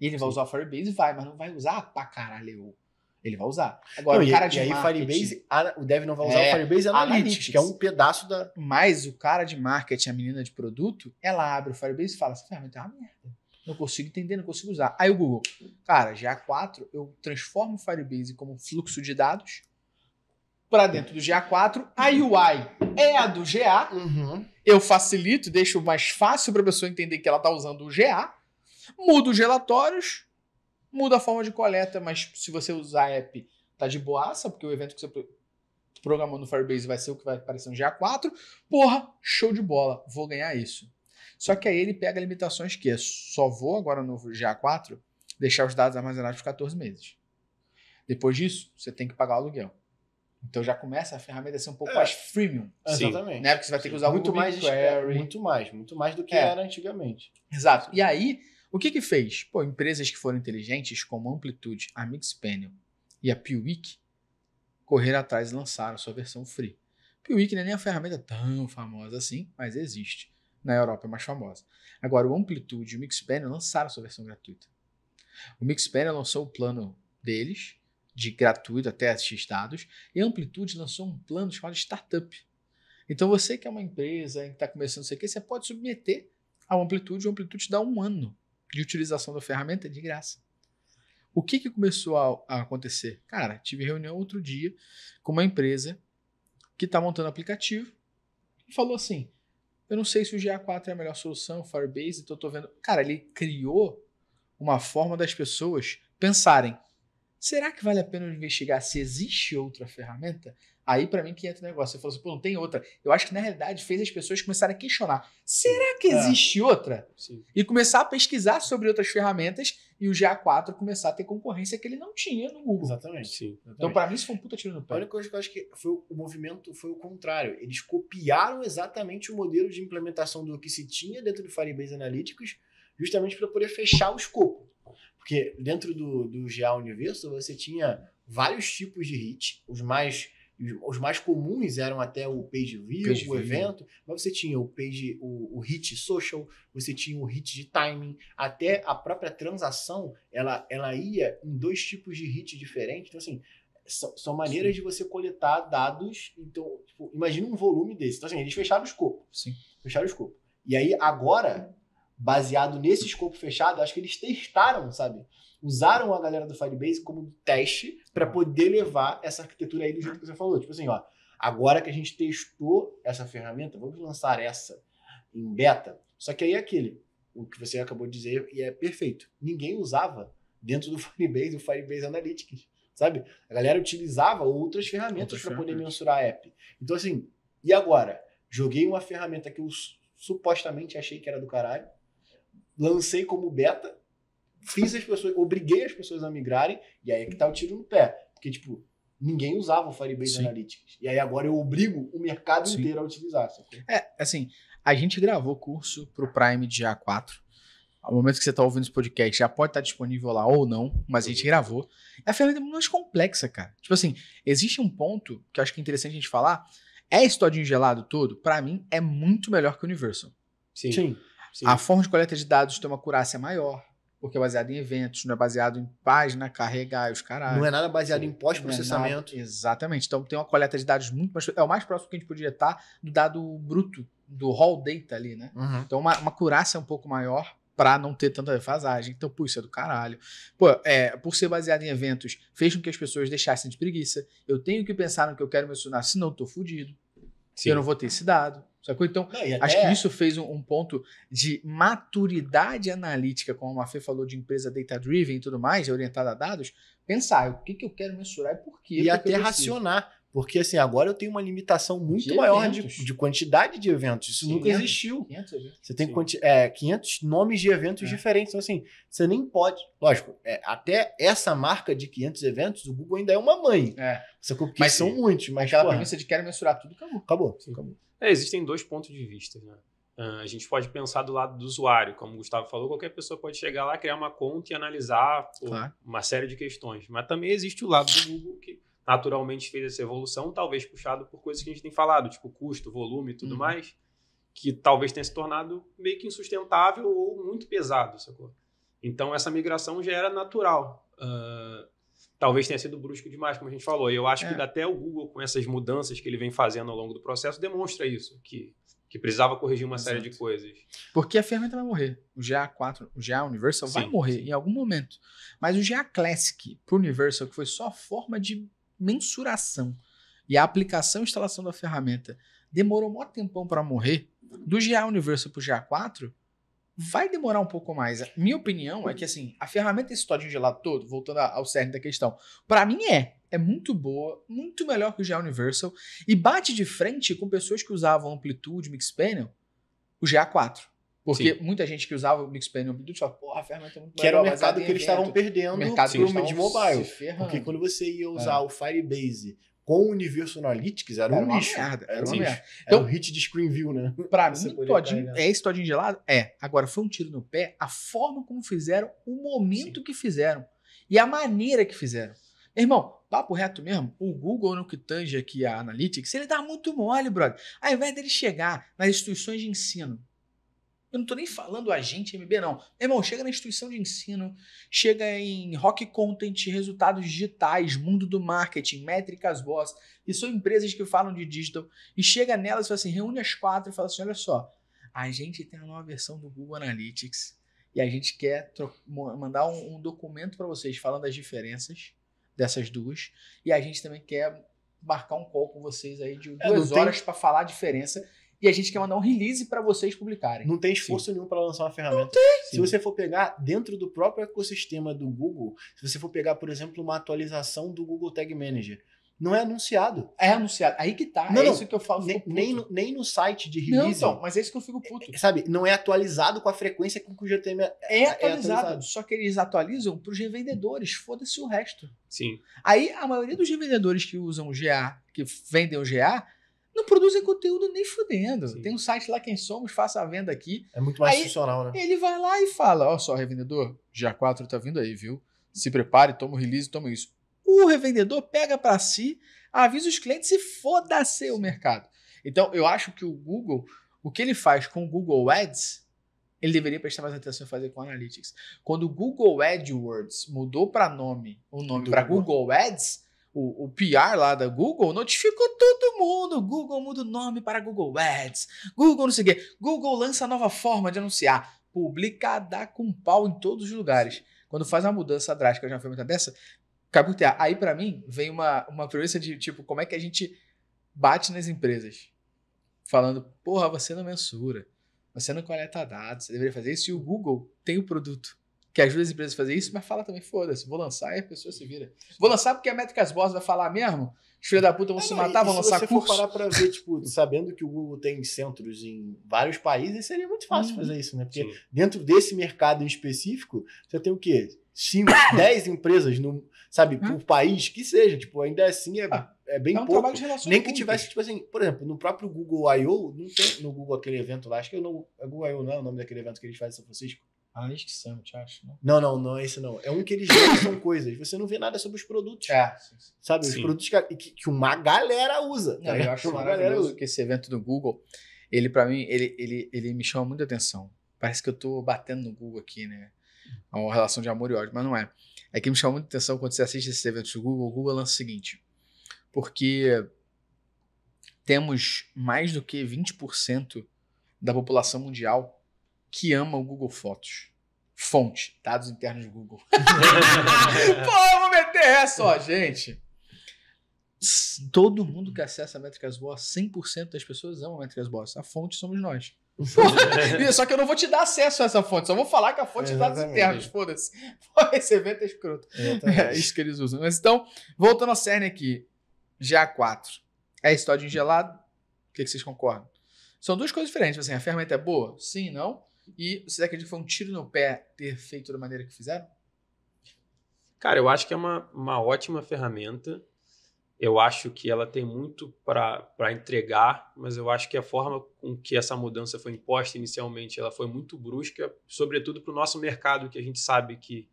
E ele vai usar o Firebase? Vai, mas não vai usar pra caralho. Ele vai usar. Agora, não, o cara e, de e aí, Firebase, o dev não vai usar é, o Firebase Analytics, Analytics, que é um pedaço da. Mas o cara de marketing, a menina de produto, ela abre o Firebase e fala: essa ferramenta é uma merda. Não consigo entender, não consigo usar. Aí o Google, cara, GA4, eu transformo o Firebase como fluxo de dados para dentro do GA4. A UI é a do GA. Uhum. Eu facilito, deixo mais fácil para a pessoa entender que ela está usando o GA. Muda os relatórios, muda a forma de coleta, mas se você usar a app, tá de boaça, porque o evento que você programou no Firebase vai ser o que vai aparecer no GA4. Porra, show de bola, vou ganhar isso. Só que aí ele pega limitações que é só vou agora no GA4 deixar os dados armazenados por 14 meses. Depois disso, você tem que pagar o aluguel. Então já começa a ferramenta a ser um pouco é. mais freemium. Exatamente. Né? Porque você vai ter que usar muito mais query. muito mais, muito mais do que é. era antigamente. Exato. E aí o que que fez? Pô, empresas que foram inteligentes, como a Amplitude, a Mixpanel e a Piwik, correram atrás e lançaram sua versão free. Piwik não é nem uma ferramenta tão famosa assim, mas existe. Na Europa é mais famosa. Agora, o Amplitude e o Mixpanel lançaram sua versão gratuita. O Mixpanel lançou o plano deles, de gratuito até X dados, e a Amplitude lançou um plano chamado Startup. Então, você que é uma empresa que está começando o que você pode submeter a Amplitude, o Amplitude dá um ano de utilização da ferramenta é de graça. O que, que começou a, a acontecer? Cara, tive reunião outro dia com uma empresa que está montando aplicativo e falou assim: eu não sei se o GA4 é a melhor solução, o Firebase, então eu tô vendo. Cara, ele criou uma forma das pessoas pensarem: será que vale a pena investigar se existe outra ferramenta? Aí, para mim, que entra o negócio. Você falou assim, pô, não tem outra. Eu acho que, na realidade, fez as pessoas começarem a questionar. Será que é. existe é. outra? Sim. E começar a pesquisar sobre outras ferramentas e o GA4 começar a ter concorrência que ele não tinha no Google. Exatamente. Sim, exatamente. Então, para mim, isso foi um puta tiro no pé. A única coisa que eu acho que foi o movimento foi o contrário. Eles copiaram exatamente o modelo de implementação do que se tinha dentro do Firebase Analytics, justamente para poder fechar o escopo. Porque dentro do, do GA Universo, você tinha vários tipos de hit, os mais os mais comuns eram até o page view, page o view. evento, mas você tinha o page, o, o, hit social, você tinha o hit de timing, até a própria transação, ela, ela ia em dois tipos de hit diferentes. Então, assim, são, são maneiras Sim. de você coletar dados. Então, tipo, imagina um volume desse. Então, assim, eles fecharam o escopo. Sim. Fecharam o escopo. E aí, agora, baseado nesse escopo fechado, acho que eles testaram, sabe? Usaram a galera do Firebase como teste para poder levar essa arquitetura aí do jeito que você falou. Tipo assim, ó, agora que a gente testou essa ferramenta, vamos lançar essa em beta. Só que aí é aquele, o que você acabou de dizer, e é perfeito. Ninguém usava dentro do Firebase o Firebase Analytics, sabe? A galera utilizava outras ferramentas para poder mensurar a app. Então, assim, e agora? Joguei uma ferramenta que eu supostamente achei que era do caralho, lancei como beta, fiz as pessoas, obriguei as pessoas a migrarem, e aí é que tá o tiro no pé. Porque, tipo, ninguém usava o Firebase Sim. Analytics. E aí agora eu obrigo o mercado Sim. inteiro a utilizar. Sabe? É, assim, a gente gravou curso pro Prime de A4. Ao momento que você está ouvindo esse podcast, já pode estar tá disponível lá ou não, mas a gente uhum. gravou. É a ferramenta muito mais complexa, cara. Tipo assim, existe um ponto que eu acho que é interessante a gente falar. É esse todinho gelado todo, para mim, é muito melhor que o Universal. Sim. Sim. Sim. A forma de coleta de dados tem uma curácia maior, porque é baseado em eventos, não é baseado em página, né? carregar os caralho. Não é nada baseado em pós-processamento. É exatamente. Então tem uma coleta de dados muito mais. É o mais próximo que a gente podia estar do dado bruto, do raw data ali, né? Uhum. Então uma, uma curácia é um pouco maior para não ter tanta defasagem. Então, pô, isso é do caralho. Pô, é, por ser baseado em eventos, fez com que as pessoas deixassem de preguiça. Eu tenho que pensar no que eu quero mencionar, senão eu tô fudido. Sim. Eu não vou ter esse dado. Sacou? Então, Não, até... acho que isso fez um, um, ponto de maturidade analítica, como a Mafê falou de empresa data-driven e tudo mais, orientada a dados, pensar o que, que eu quero mensurar e por quê. E até racionar. Porque assim, agora eu tenho uma limitação muito de maior de, de quantidade de eventos. Isso nunca existiu. 500 eventos. Você tem quanti, é, 500 nomes de eventos é. diferentes. Então, assim, você nem pode. Lógico, é, até essa marca de 500 eventos, o Google ainda é uma mãe. É. mas, são muitos. Mas aquela premissa de quero mensurar tudo acabou. Acabou. Sim. acabou. É, existem dois pontos de vista. Né? Uh, a gente pode pensar do lado do usuário. Como o Gustavo falou, qualquer pessoa pode chegar lá, criar uma conta e analisar pô, claro. uma série de questões. Mas também existe o lado do Google que naturalmente fez essa evolução, talvez puxado por coisas que a gente tem falado, tipo custo, volume e tudo uhum. mais, que talvez tenha se tornado meio que insustentável ou muito pesado, sacou? Então, essa migração já era natural. Uh, talvez tenha sido brusco demais, como a gente falou. E eu acho é. que até o Google, com essas mudanças que ele vem fazendo ao longo do processo, demonstra isso, que, que precisava corrigir uma Exato. série de coisas. Porque a ferramenta vai morrer. O GA4, o GA Universal sim, vai morrer sim. em algum momento. Mas o GA Classic para o Universal, que foi só forma de mensuração e a aplicação e instalação da ferramenta demorou um tempão para morrer, do GA Universal para o GA4, vai demorar um pouco mais. minha opinião é que assim, a ferramenta esse todinho gelado todo, voltando ao cerne da questão, para mim é. É muito boa, muito melhor que o GA Universal e bate de frente com pessoas que usavam Amplitude, Mixpanel, o GA4. Porque Sim. muita gente que usava o mixpanel e o Amplitude falava, porra, a ferramenta é muito Que era o mercado que eles estavam perdendo o mercado pro de mobile. Porque quando você ia é. usar é. o Firebase com o Universo Analytics, era, era um lixo. Merda, era, então, um lixo. Então, era hit de screen view, né? Pra mim, todinho, né? é esse todinho gelado? É. Agora, foi um tiro no pé a forma como fizeram, o momento Sim. que fizeram e a maneira que fizeram. Irmão, papo reto mesmo, o Google no que tange aqui a Analytics, ele dá tá muito mole, brother. Ao invés dele chegar nas instituições de ensino eu não estou nem falando agente MB, não. Irmão, chega na instituição de ensino, chega em rock content, resultados digitais, mundo do marketing, métricas boss, e são empresas que falam de digital, e chega nelas e fala assim, reúne as quatro e fala assim, olha só, a gente tem a nova versão do Google Analytics e a gente quer mandar um, um documento para vocês falando as diferenças dessas duas, e a gente também quer marcar um call com vocês aí de é, duas é, horas tem... para falar a diferença e a gente quer mandar um release para vocês publicarem. Não tem esforço Sim. nenhum para lançar uma ferramenta. Não tem. Se Sim. você for pegar dentro do próprio ecossistema do Google, se você for pegar, por exemplo, uma atualização do Google Tag Manager, não é anunciado. É anunciado. Aí que tá. Não, é não, isso que eu falo. Nem, nem, no, nem no site de release. Não, então, mas é isso que eu fico puto. É, sabe, não é atualizado com a frequência com que o GTM é, é, é atualizado, é atualizado. Só que eles atualizam para os revendedores. Foda-se o resto. Sim. Aí a maioria dos revendedores que usam o GA, que vendem o GA, não produzem conteúdo nem fudendo. Sim. Tem um site lá, Quem Somos, faça a venda aqui. É muito mais aí, funcional, né? Ele vai lá e fala: Ó, oh, só, revendedor, GA4 tá vindo aí, viu? Se prepare, toma o release, toma isso. O revendedor pega para si, avisa os clientes e foda-se o mercado. Então, eu acho que o Google, o que ele faz com o Google Ads, ele deveria prestar mais atenção em fazer com Analytics. Quando o Google AdWords mudou para nome, o nome para Google Ads, o, o PR lá da Google notificou todo mundo. Google muda o nome para Google Ads. Google não sei o quê. Google lança nova forma de anunciar. Publicada com pau em todos os lugares. Quando faz uma mudança drástica de uma ferramenta dessa, cabutear. Aí, para mim, vem uma, uma premissa de, tipo, como é que a gente bate nas empresas? Falando, porra, você não mensura. Você não coleta dados. Você deveria fazer isso. E o Google tem o produto que ajuda as empresas a fazer isso, mas fala também, foda-se, vou lançar e a pessoa se vira. Vou lançar porque a Métricas Boss vai falar mesmo, os filhos da puta vão ah, se matar, vão lançar curso. Se você parar pra ver, tipo, sabendo que o Google tem centros em vários países, seria muito fácil hum, fazer isso, né? Porque sim. dentro desse mercado em específico, você tem o quê? 5, 10 empresas, no, sabe, hum? por país, que seja, tipo, ainda assim é... Ah é bem é um pouco. Nem que tivesse, tipo assim, por exemplo, no próprio Google I.O., não tem no Google aquele evento lá, acho que eu é não, é Google I.O. não é o nome daquele evento que eles fazem em São Francisco, ah, são, Summit, acho. Não? não, não, não é esse não. É um que eles lançam coisas. Você não vê nada sobre os produtos. É. Sabe? Sim. Os produtos que, que, que, uma galera usa. Não, eu acho uma galera usa. que esse evento do Google, ele para mim, ele, ele, ele me chama muita atenção. Parece que eu tô batendo no Google aqui, né? É uma relação de amor e ódio, mas não é. É que me chama muita atenção quando você assiste esse evento do Google. O Google lança o seguinte. Porque temos mais do que 20% da população mundial que ama o Google Fotos. Fonte, dados internos do Google. Pô, vamos meter essa, ó, gente. Todo mundo que acessa a Métricas Boas, 100% das pessoas amam a Métricas boas. A fonte somos nós. só que eu não vou te dar acesso a essa fonte, só vou falar que a fonte é dados internos, foda-se. Esse evento é escroto. É isso que eles usam. Mas então, voltando ao CERN aqui, GA4. É história de gelado? O que, que vocês concordam? São duas coisas diferentes. Assim, a ferramenta é boa? Sim, não? E você acredita que foi um tiro no pé ter feito da maneira que fizeram? Cara, eu acho que é uma, uma ótima ferramenta. Eu acho que ela tem muito para entregar, mas eu acho que a forma com que essa mudança foi imposta inicialmente, ela foi muito brusca, sobretudo para o nosso mercado, que a gente sabe que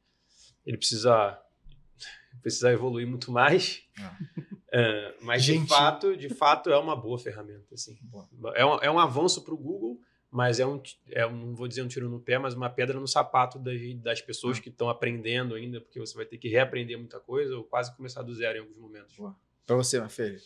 ele precisa, precisa evoluir muito mais. É, é mas gente... de fato, de fato é uma boa ferramenta, assim. É, um, é um avanço para o Google mas é um, é, não vou dizer um tiro no pé, mas uma pedra no sapato das, das pessoas uhum. que estão aprendendo ainda, porque você vai ter que reaprender muita coisa ou quase começar do zero em alguns momentos. Para você, Mafê.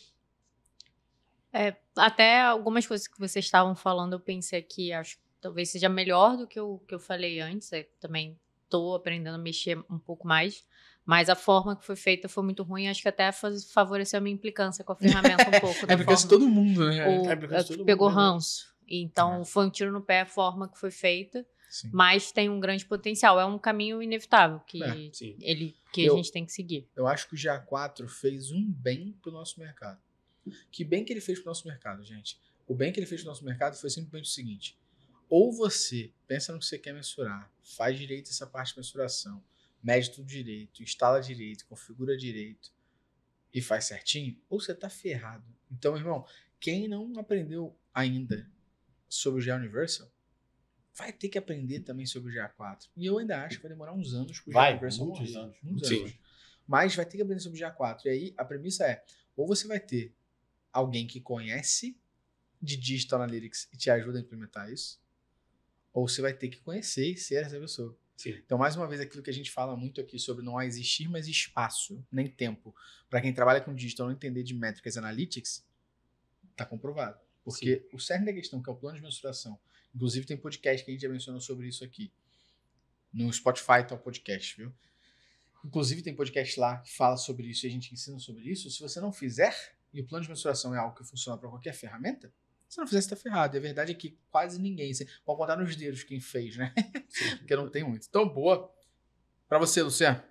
É, até algumas coisas que vocês estavam falando, eu pensei que acho que talvez seja melhor do que eu, que eu falei antes, eu é, também estou aprendendo a mexer um pouco mais, mas a forma que foi feita foi muito ruim, acho que até favoreceu a minha implicância com a ferramenta um pouco. é porque todo mundo, né? O, é, é, é todo pegou mundo, né? ranço. Né? Então, é. foi um tiro no pé a forma que foi feita, sim. mas tem um grande potencial. É um caminho inevitável que, é, ele, que eu, a gente tem que seguir. Eu acho que o GA4 fez um bem pro nosso mercado. Que bem que ele fez pro nosso mercado, gente? O bem que ele fez pro nosso mercado foi simplesmente o seguinte: ou você pensa no que você quer mensurar, faz direito essa parte de mensuração, mede tudo direito, instala direito, configura direito e faz certinho, ou você está ferrado. Então, irmão, quem não aprendeu ainda sobre o GA Universal, vai ter que aprender também sobre o GA4. E eu ainda acho que vai demorar uns anos para o GA Universal muitos morrer. Anos. Muitos Sim. anos. Mas vai ter que aprender sobre o GA4. E aí a premissa é, ou você vai ter alguém que conhece de Digital Analytics e te ajuda a implementar isso, ou você vai ter que conhecer e ser essa pessoa. Sim. Então, mais uma vez, aquilo que a gente fala muito aqui sobre não existir mais espaço, nem tempo. Para quem trabalha com digital não entender de métricas analytics, está comprovado. Porque Sim. o cerne da questão, que é o plano de mensuração, inclusive tem podcast que a gente já mencionou sobre isso aqui. No Spotify tá o podcast, viu? Inclusive tem podcast lá que fala sobre isso e a gente ensina sobre isso. Se você não fizer, e o plano de mensuração é algo que funciona para qualquer ferramenta, se não fizer, você tá ferrado. E a verdade é que quase ninguém, você pode contar nos dedos quem fez, né? Porque não tem muito. Então, boa. Para você, Luciano.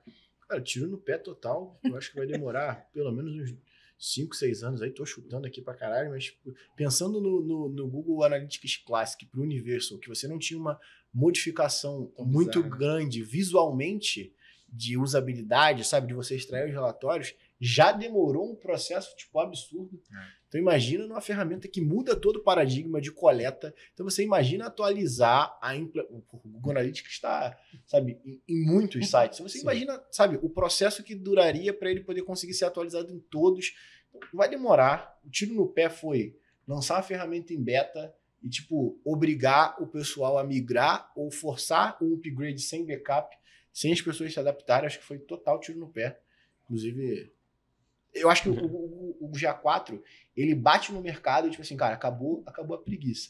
Cara, tiro no pé total. Eu acho que vai demorar pelo menos uns 5, 6 anos aí, tô chutando aqui pra caralho, mas tipo, pensando no, no, no, Google Analytics Classic pro Universal, que você não tinha uma modificação Tão muito bizarro. grande visualmente de usabilidade, sabe, de você extrair os relatórios, já demorou um processo tipo absurdo. É. Então imagina numa ferramenta que muda todo o paradigma de coleta. Então você imagina atualizar a impl... o Google Analytics está, sabe, em, muitos uhum. sites. você Sim. imagina, sabe, o processo que duraria para ele poder conseguir ser atualizado em todos. Então, vai demorar. O tiro no pé foi lançar a ferramenta em beta e tipo obrigar o pessoal a migrar ou forçar um upgrade sem backup, sem as pessoas se adaptarem. Acho que foi total tiro no pé. Inclusive, eu acho que o, uhum. o, o GA4, ele bate no mercado, e tipo assim, cara, acabou, acabou a preguiça.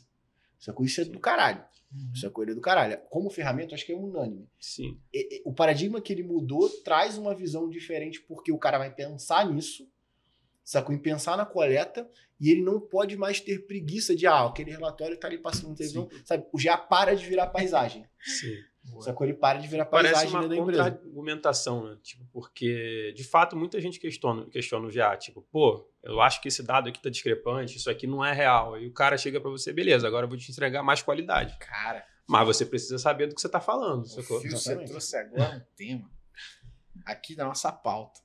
Essa coisa isso é do caralho. Uhum. Essa coisa é do caralho. Como ferramenta, acho que é unânime. Sim. E, e, o paradigma que ele mudou traz uma visão diferente, porque o cara vai pensar nisso, sacou? Em pensar na coleta, e ele não pode mais ter preguiça de, ah, aquele relatório tá ali passando na televisão, sabe? O GA para de virar paisagem. Sim. Boa. Sacou? Ele para de virar paisagem Parece uma contra argumentação, né? Tipo, porque, de fato, muita gente questiona, questiona o VA. Tipo, pô, eu acho que esse dado aqui tá discrepante, isso aqui não é real. E o cara chega para você, beleza, agora eu vou te entregar mais qualidade. Cara. Mas você precisa saber do que você tá falando, sacou? Fio, você trouxe agora um tema aqui da nossa pauta.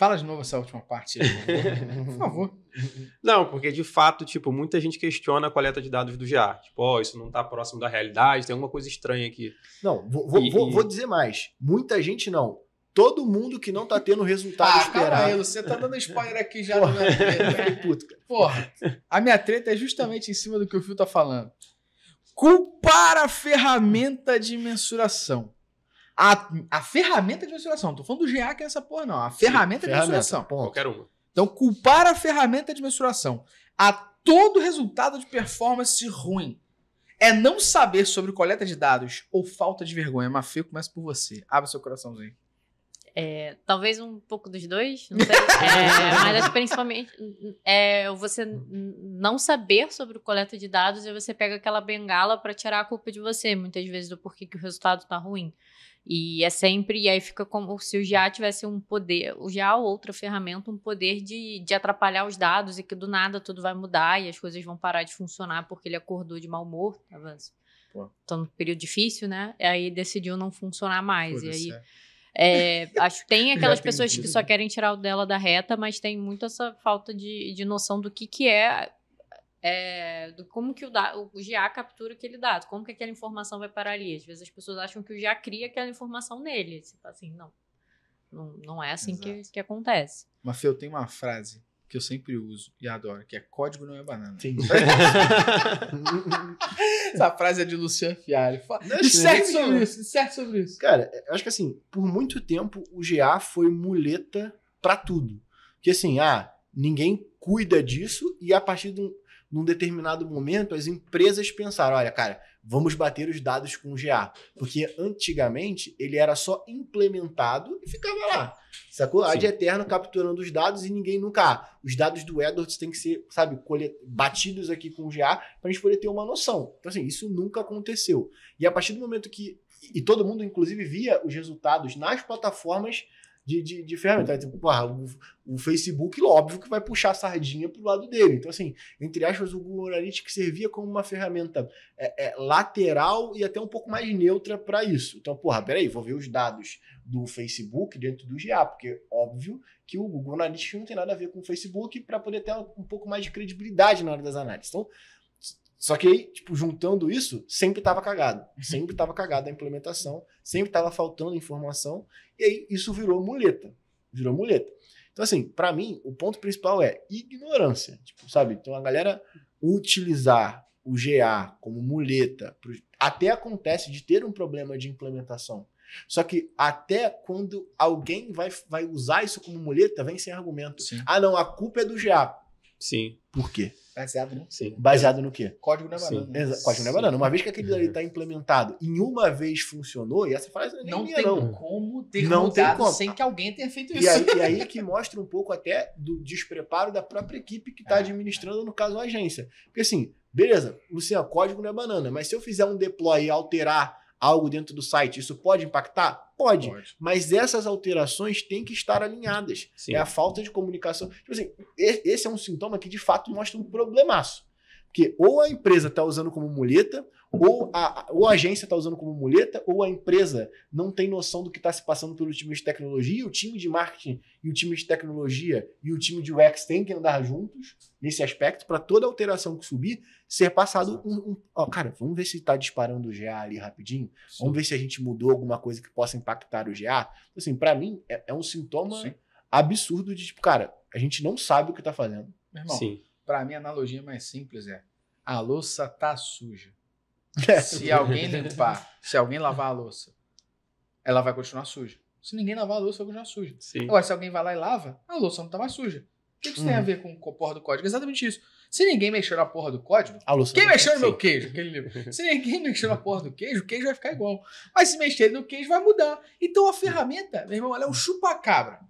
Fala de novo essa última parte, por favor. Não, porque de fato, tipo, muita gente questiona a coleta de dados do GA. Tipo, ó, oh, isso não está próximo da realidade, tem alguma coisa estranha aqui. Não, vou, vou, e, vou, dizer mais. Muita gente não. Todo mundo que não está tendo resultado ah, esperado. Caralho, você tá dando spoiler aqui já Porra. na minha treta. Puto, Porra, a minha treta é justamente em cima do que o Fio tá falando. Culpar a ferramenta de mensuração. A, a ferramenta de mensuração, não tô falando do GA que é essa porra, não. A ferramenta, Sim, de ferramenta, mensuração. Ponto. Qualquer uma. Então, culpar a ferramenta de mensuração a todo resultado de performance ruim é não saber sobre coleta de dados ou falta de vergonha. Mafê, começa por você. Abre seu coraçãozinho. É, talvez um pouco dos dois, não sei. É, mas principalmente é, você não saber sobre o coleta de dados e você pega aquela bengala para tirar a culpa de você, muitas vezes, do porquê que o resultado tá ruim. E é sempre, e aí fica como se o GA tivesse um poder, o GA ou outra ferramenta, um poder de, de atrapalhar os dados e que do nada tudo vai mudar e as coisas vão parar de funcionar porque ele acordou de mau humor, tá Então, num período difícil, né? E aí decidiu não funcionar mais. e aí. É, é acho tem aquelas pessoas que só querem tirar o dela da reta, mas tem muito essa falta de, de noção do que, que é é, do como que o, da, o GA captura aquele dado, como que aquela informação vai para ali. Às vezes as pessoas acham que o GA cria aquela informação nele. Você assim, não, não, não é assim que, que acontece. Mas, Fê, eu tenho uma frase que eu sempre uso e adoro, que é código não é banana. Sim. Essa frase é de Luciano Fiari. Disserte é sobre isso, disserte sobre isso. Cara, eu acho que assim, por muito tempo o GA foi muleta para tudo. Que assim, ah, ninguém cuida disso e a partir de um, num determinado momento, as empresas pensaram: olha, cara, vamos bater os dados com o GA. Porque antigamente ele era só implementado e ficava lá. Sacou? A de eterno capturando os dados e ninguém nunca. Ah, os dados do Edwards têm que ser, sabe, batidos aqui com o GA para a gente poder ter uma noção. Então, assim, isso nunca aconteceu. E a partir do momento que. E todo mundo, inclusive, via os resultados nas plataformas de, de, de ferramenta. Então, tipo, porra, o, o, Facebook, óbvio que vai puxar a sardinha pro lado dele. Então, assim, entre aspas, o Google Analytics servia como uma ferramenta é, é, lateral e até um pouco mais neutra para isso. Então, porra, peraí, vou ver os dados do Facebook dentro do GA, porque óbvio que o Google Analytics não tem nada a ver com o Facebook para poder ter um pouco mais de credibilidade na hora das análises. Então, só que aí, tipo, juntando isso, sempre estava cagado. Sempre estava cagada a implementação, sempre estava faltando informação, e aí isso virou muleta. Virou muleta. Então, assim, para mim, o ponto principal é ignorância. Tipo, sabe? Então, a galera utilizar o GA como muleta, até acontece de ter um problema de implementação. Só que até quando alguém vai, vai usar isso como muleta, vem sem argumento. Sim. Ah, não, a culpa é do GA. Sim. Por quê? Baseado no, Sim. Baseado no quê? Código na banana. Exa- Código na banana. Uma vez que aquele ali está uhum. implementado e uma vez funcionou, e essa frase é nem não tem não. como ter não mudado como. sem que alguém tenha feito isso. E aí, e aí, que mostra um pouco até do despreparo da própria equipe que está é. administrando, no caso, a agência. Porque assim, beleza, Luciano, código não é banana, mas se eu fizer um deploy e alterar algo dentro do site, isso pode impactar? Pode, pode. mas essas alterações têm que estar alinhadas. É Sim. É a falta de comunicação. Tipo assim, esse é um sintoma que de fato mostra um problemaço. Porque ou a empresa está usando como muleta, ou a, ou a agência está usando como muleta, ou a empresa não tem noção do que está se passando pelo time de tecnologia, e o time de marketing e o time de tecnologia e o time de UX têm que andar juntos nesse aspecto para toda alteração que subir ser passado um, um ó, cara, vamos ver se está disparando o GA ali rapidinho, Sim. vamos ver se a gente mudou alguma coisa que possa impactar o GA. Então, assim, para mim é, é, um sintoma Sim. absurdo de tipo, cara, a gente não sabe o que está fazendo. Meu irmão, Sim para mim, a analogia mais simples é: a louça tá suja. É. Se alguém limpar, se alguém lavar a louça, ela vai continuar suja. Se ninguém lavar a louça, vai continuar suja. Sim. Agora, se alguém vai lá e lava, a louça não tá mais suja. O que, que isso hum. tem a hum. ver com a porra do código? exatamente isso. Se ninguém mexer na porra do código, quem mexeu no meu queijo? livro. Se ninguém mexer na porra do queijo, o queijo vai ficar igual. Mas se mexer no queijo, vai mudar. Então a ferramenta, meu irmão, ela é um chupa-cabra.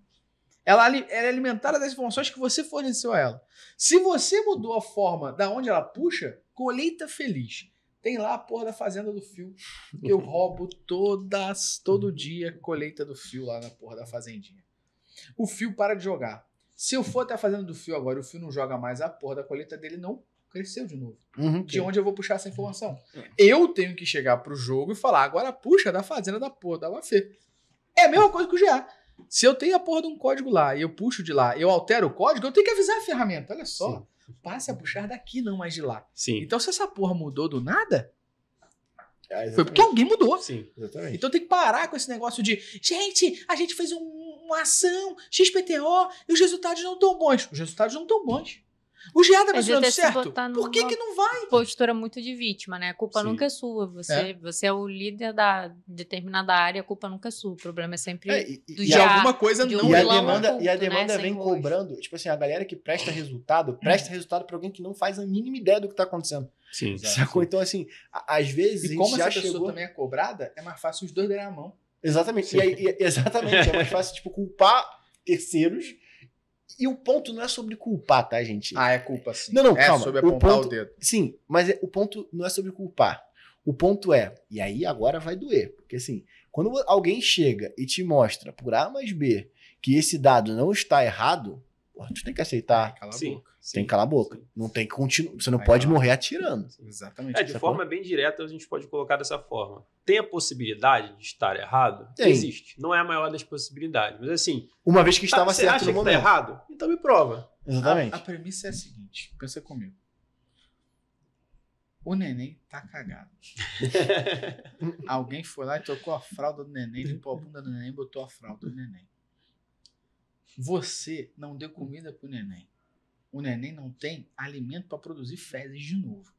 Ela, ela é alimentada das informações que você forneceu a ela. Se você mudou a forma da onde ela puxa, colheita feliz. Tem lá a porra da fazenda do fio. Que eu roubo todas, todo uhum. dia, colheita do fio lá na porra da fazendinha. O fio para de jogar. Se eu for até a fazenda do fio agora o fio não joga mais, a porra da colheita dele não cresceu de novo. Uhum, de sim. onde eu vou puxar essa informação? É. Eu tenho que chegar pro jogo e falar, agora puxa da fazenda da porra da Wafê. É a mesma coisa que o GA. Se eu tenho a porra de um código lá e eu puxo de lá, eu altero o código, eu tenho que avisar a ferramenta. Olha só, Sim. passe a puxar daqui, não mais de lá. Sim. Então, se essa porra mudou do nada, é, foi porque alguém mudou. Sim, exatamente. Então tem que parar com esse negócio de, gente, a gente fez um, uma ação, XPTO, e os resultados não estão bons. Os resultados não estão bons. O GE tá funcionando certo. Por que, que não vai? Postura muito de vítima, né? A culpa Sim. nunca é sua. Você é. você é o líder da determinada área, a culpa nunca é sua. O problema é sempre é, e, do e, já, alguma coisa de um não é e a né? demanda E a demanda né? vem Sem cobrando. Rosto. Tipo assim, a galera que presta resultado, presta hum. resultado para alguém que não faz a mínima ideia do que tá acontecendo. Sim. Sacou? Então, assim, às vezes. E como essa pessoa também é cobrada, é mais fácil os dois derem a mão. Exatamente. Aí, exatamente. É mais fácil, tipo, culpar terceiros e o ponto não é sobre culpar, tá, gente? Ah, é culpa, sim. Não, não, é calma. sobre apontar o, ponto, o dedo. Sim, mas é, o ponto não é sobre culpar. O ponto é, e aí agora vai doer, porque assim, quando alguém chega e te mostra por A mais B que esse dado não está errado, tu tem que aceitar. Tem que sim, boca, sim, tem que calar a boca. Sim. Não tem que continuar. Você não pode morrer atirando. Exatamente. É, de é forma bem direta, a gente pode colocar dessa forma. Tem a possibilidade de estar errado? Tem. Existe. Não é a maior das possibilidades. Mas assim. Uma vez que tá, estava certo no tá momento. Que errado? Então me prova. Exatamente. A, a premissa é a seguinte: pensa comigo. O neném tá cagado. Alguém foi lá e trocou a fralda do neném, limpou a bunda do neném, e botou a fralda do neném. Você não deu comida pro neném. O neném não tem alimento para produzir fezes de novo.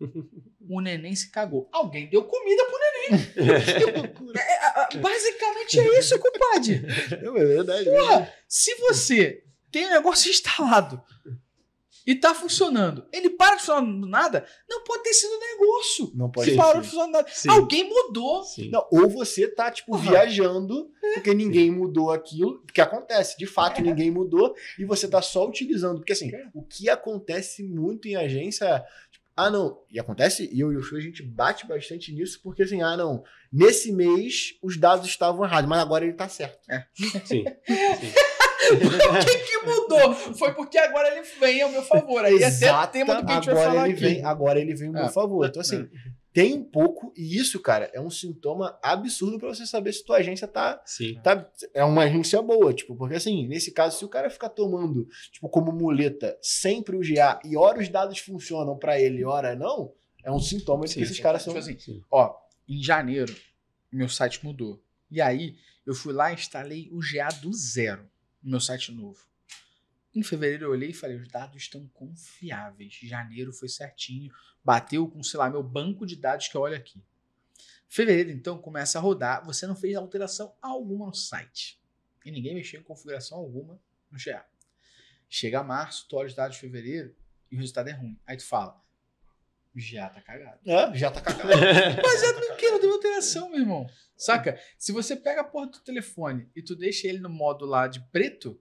O neném se cagou. Alguém deu comida pro neném. É, basicamente é isso, compadre. É verdade. É Porra, se você tem um negócio instalado e tá funcionando. Ele para de funcionar do nada, não pode ter sido negócio. Não pode Se parou de funcionar do nada. Sim. Alguém mudou. Não, ou você tá, tipo, uhum. viajando, é. porque ninguém mudou aquilo, que acontece, de fato, é. ninguém mudou, e você tá só utilizando. Porque assim, é. o que acontece muito em agência é, tipo, ah, não, e acontece, e eu e o Show a gente bate bastante nisso, porque assim, ah, não, nesse mês os dados estavam errados, mas agora ele tá certo. É. Sim. Sim. o que, que mudou? Foi porque agora ele vem ao meu favor. Aí é Exata, até tema do que a gente vai falar aqui. Vem, agora ele vem ao é. meu favor. Então, assim, é. tem um pouco, e isso, cara, é um sintoma absurdo para você saber se tua agência tá, Sim. tá. É uma agência boa, tipo, porque assim, nesse caso, se o cara ficar tomando, tipo, como muleta, sempre o GA, e ora os dados funcionam para ele, ora não, é um sintoma de que esses caras são. Tipo assim, Sim. ó, em janeiro, meu site mudou. E aí, eu fui lá e instalei o GA do zero no meu site novo. Em fevereiro eu olhei e falei, os dados estão confiáveis. Janeiro foi certinho, bateu com, sei lá, meu banco de dados que eu olho aqui. Fevereiro, então, começa a rodar. Você não fez alteração alguma no site. E ninguém mexeu em configuração alguma no GA. Chega março, tu olha os dados de fevereiro e o resultado é ruim. Aí tu fala, já tá cagado. É? Já tá cagado. Mas é tá pequeno de alteração, meu irmão. Saca? Se você pega a porra do telefone e tu deixa ele no modo lá de preto,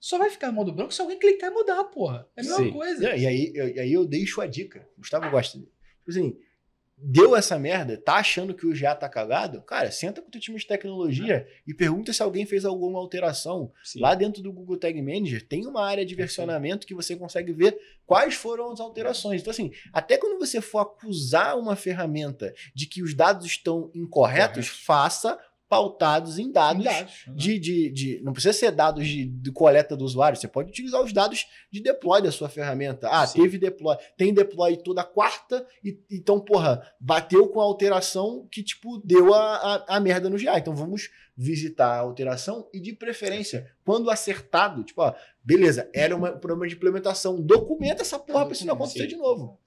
só vai ficar no modo branco se alguém clicar e mudar, porra. É a mesma Sim. coisa. É, e, aí, eu, e aí eu deixo a dica. Gustavo gosta dele. Tipo assim, deu essa merda, tá achando que o GA tá cagado, cara, senta com o teu time de tecnologia e pergunta se alguém fez alguma alteração. Sim. Lá dentro do Google Tag Manager tem uma área de versionamento que você consegue ver quais foram as alterações. Então, assim, até quando você for acusar uma ferramenta de que os dados estão incorretos, Correto. faça pautados em dados, em dados de, de, de, Não precisa ser dados de, de, coleta do usuário, você pode utilizar os dados de deploy da sua ferramenta. Ah, Sim. teve deploy, tem deploy toda quarta, e, então, porra, bateu com a alteração que, tipo, deu a, a, a merda no GA. Então vamos visitar a alteração e, de preferência, quando acertado, tipo, ó, beleza, era um problema de implementação, documenta essa porra para isso não acontecer de novo.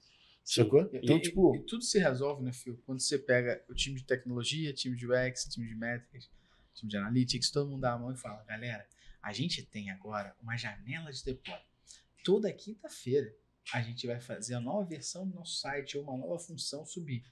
Sacou? Então, e, tipo. E tudo se resolve, né, Fio? Quando você pega o time de tecnologia, time de UX, time de métricas, time de analytics, todo mundo dá a mão e fala, galera, a gente tem agora uma janela de deploy. Toda quinta-feira a gente vai fazer a nova versão do nosso site ou uma nova função subir.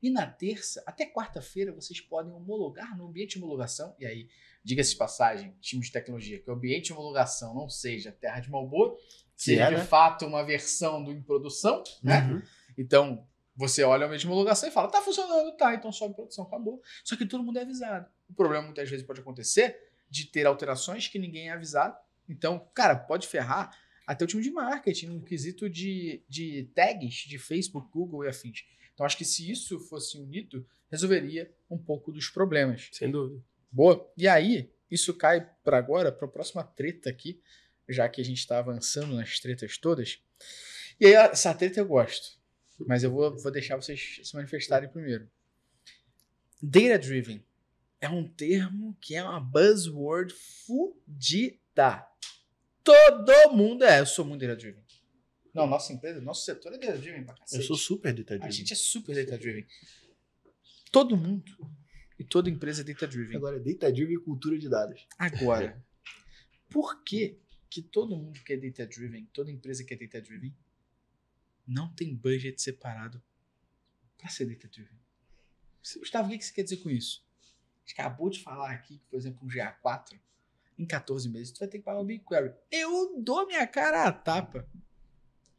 E na terça, até quarta-feira, vocês podem homologar no ambiente de homologação. E aí, diga-se passagem, time de tecnologia, que o ambiente de homologação não seja terra de Malboro, seja é, né? de fato uma versão do em produção, né? Uhum. Então, você olha a mesmo lugar, você fala, tá funcionando, tá, então sobe a produção, acabou. Só que todo mundo é avisado. O problema muitas vezes pode acontecer de ter alterações que ninguém é avisado. Então, cara, pode ferrar até o time de marketing, no quesito de, de tags de Facebook, Google e afins. Então, acho que se isso fosse unido, resolveria um pouco dos problemas. Sem dúvida. Boa. E aí, isso cai para agora, para a próxima treta aqui, já que a gente está avançando nas tretas todas. E aí, essa treta eu gosto. Mas eu vou, vou deixar vocês se manifestarem primeiro. Data driven é um termo que é uma buzzword fudida. Todo mundo é. Eu sou muito data driven. Não, nossa empresa, nosso setor é data driven pra cacete. Eu sou super data driven. A gente é super data driven. Todo mundo e toda empresa é data driven. Agora data driven e é cultura de dados. Agora, por que que todo mundo que é data driven, toda empresa que é data driven não tem budget separado para ser detetive. Gustavo, o que você quer dizer com isso? acabou de falar aqui que, por exemplo, um GA4, em 14 meses, tu vai ter que pagar o BigQuery. Eu dou minha cara à tapa.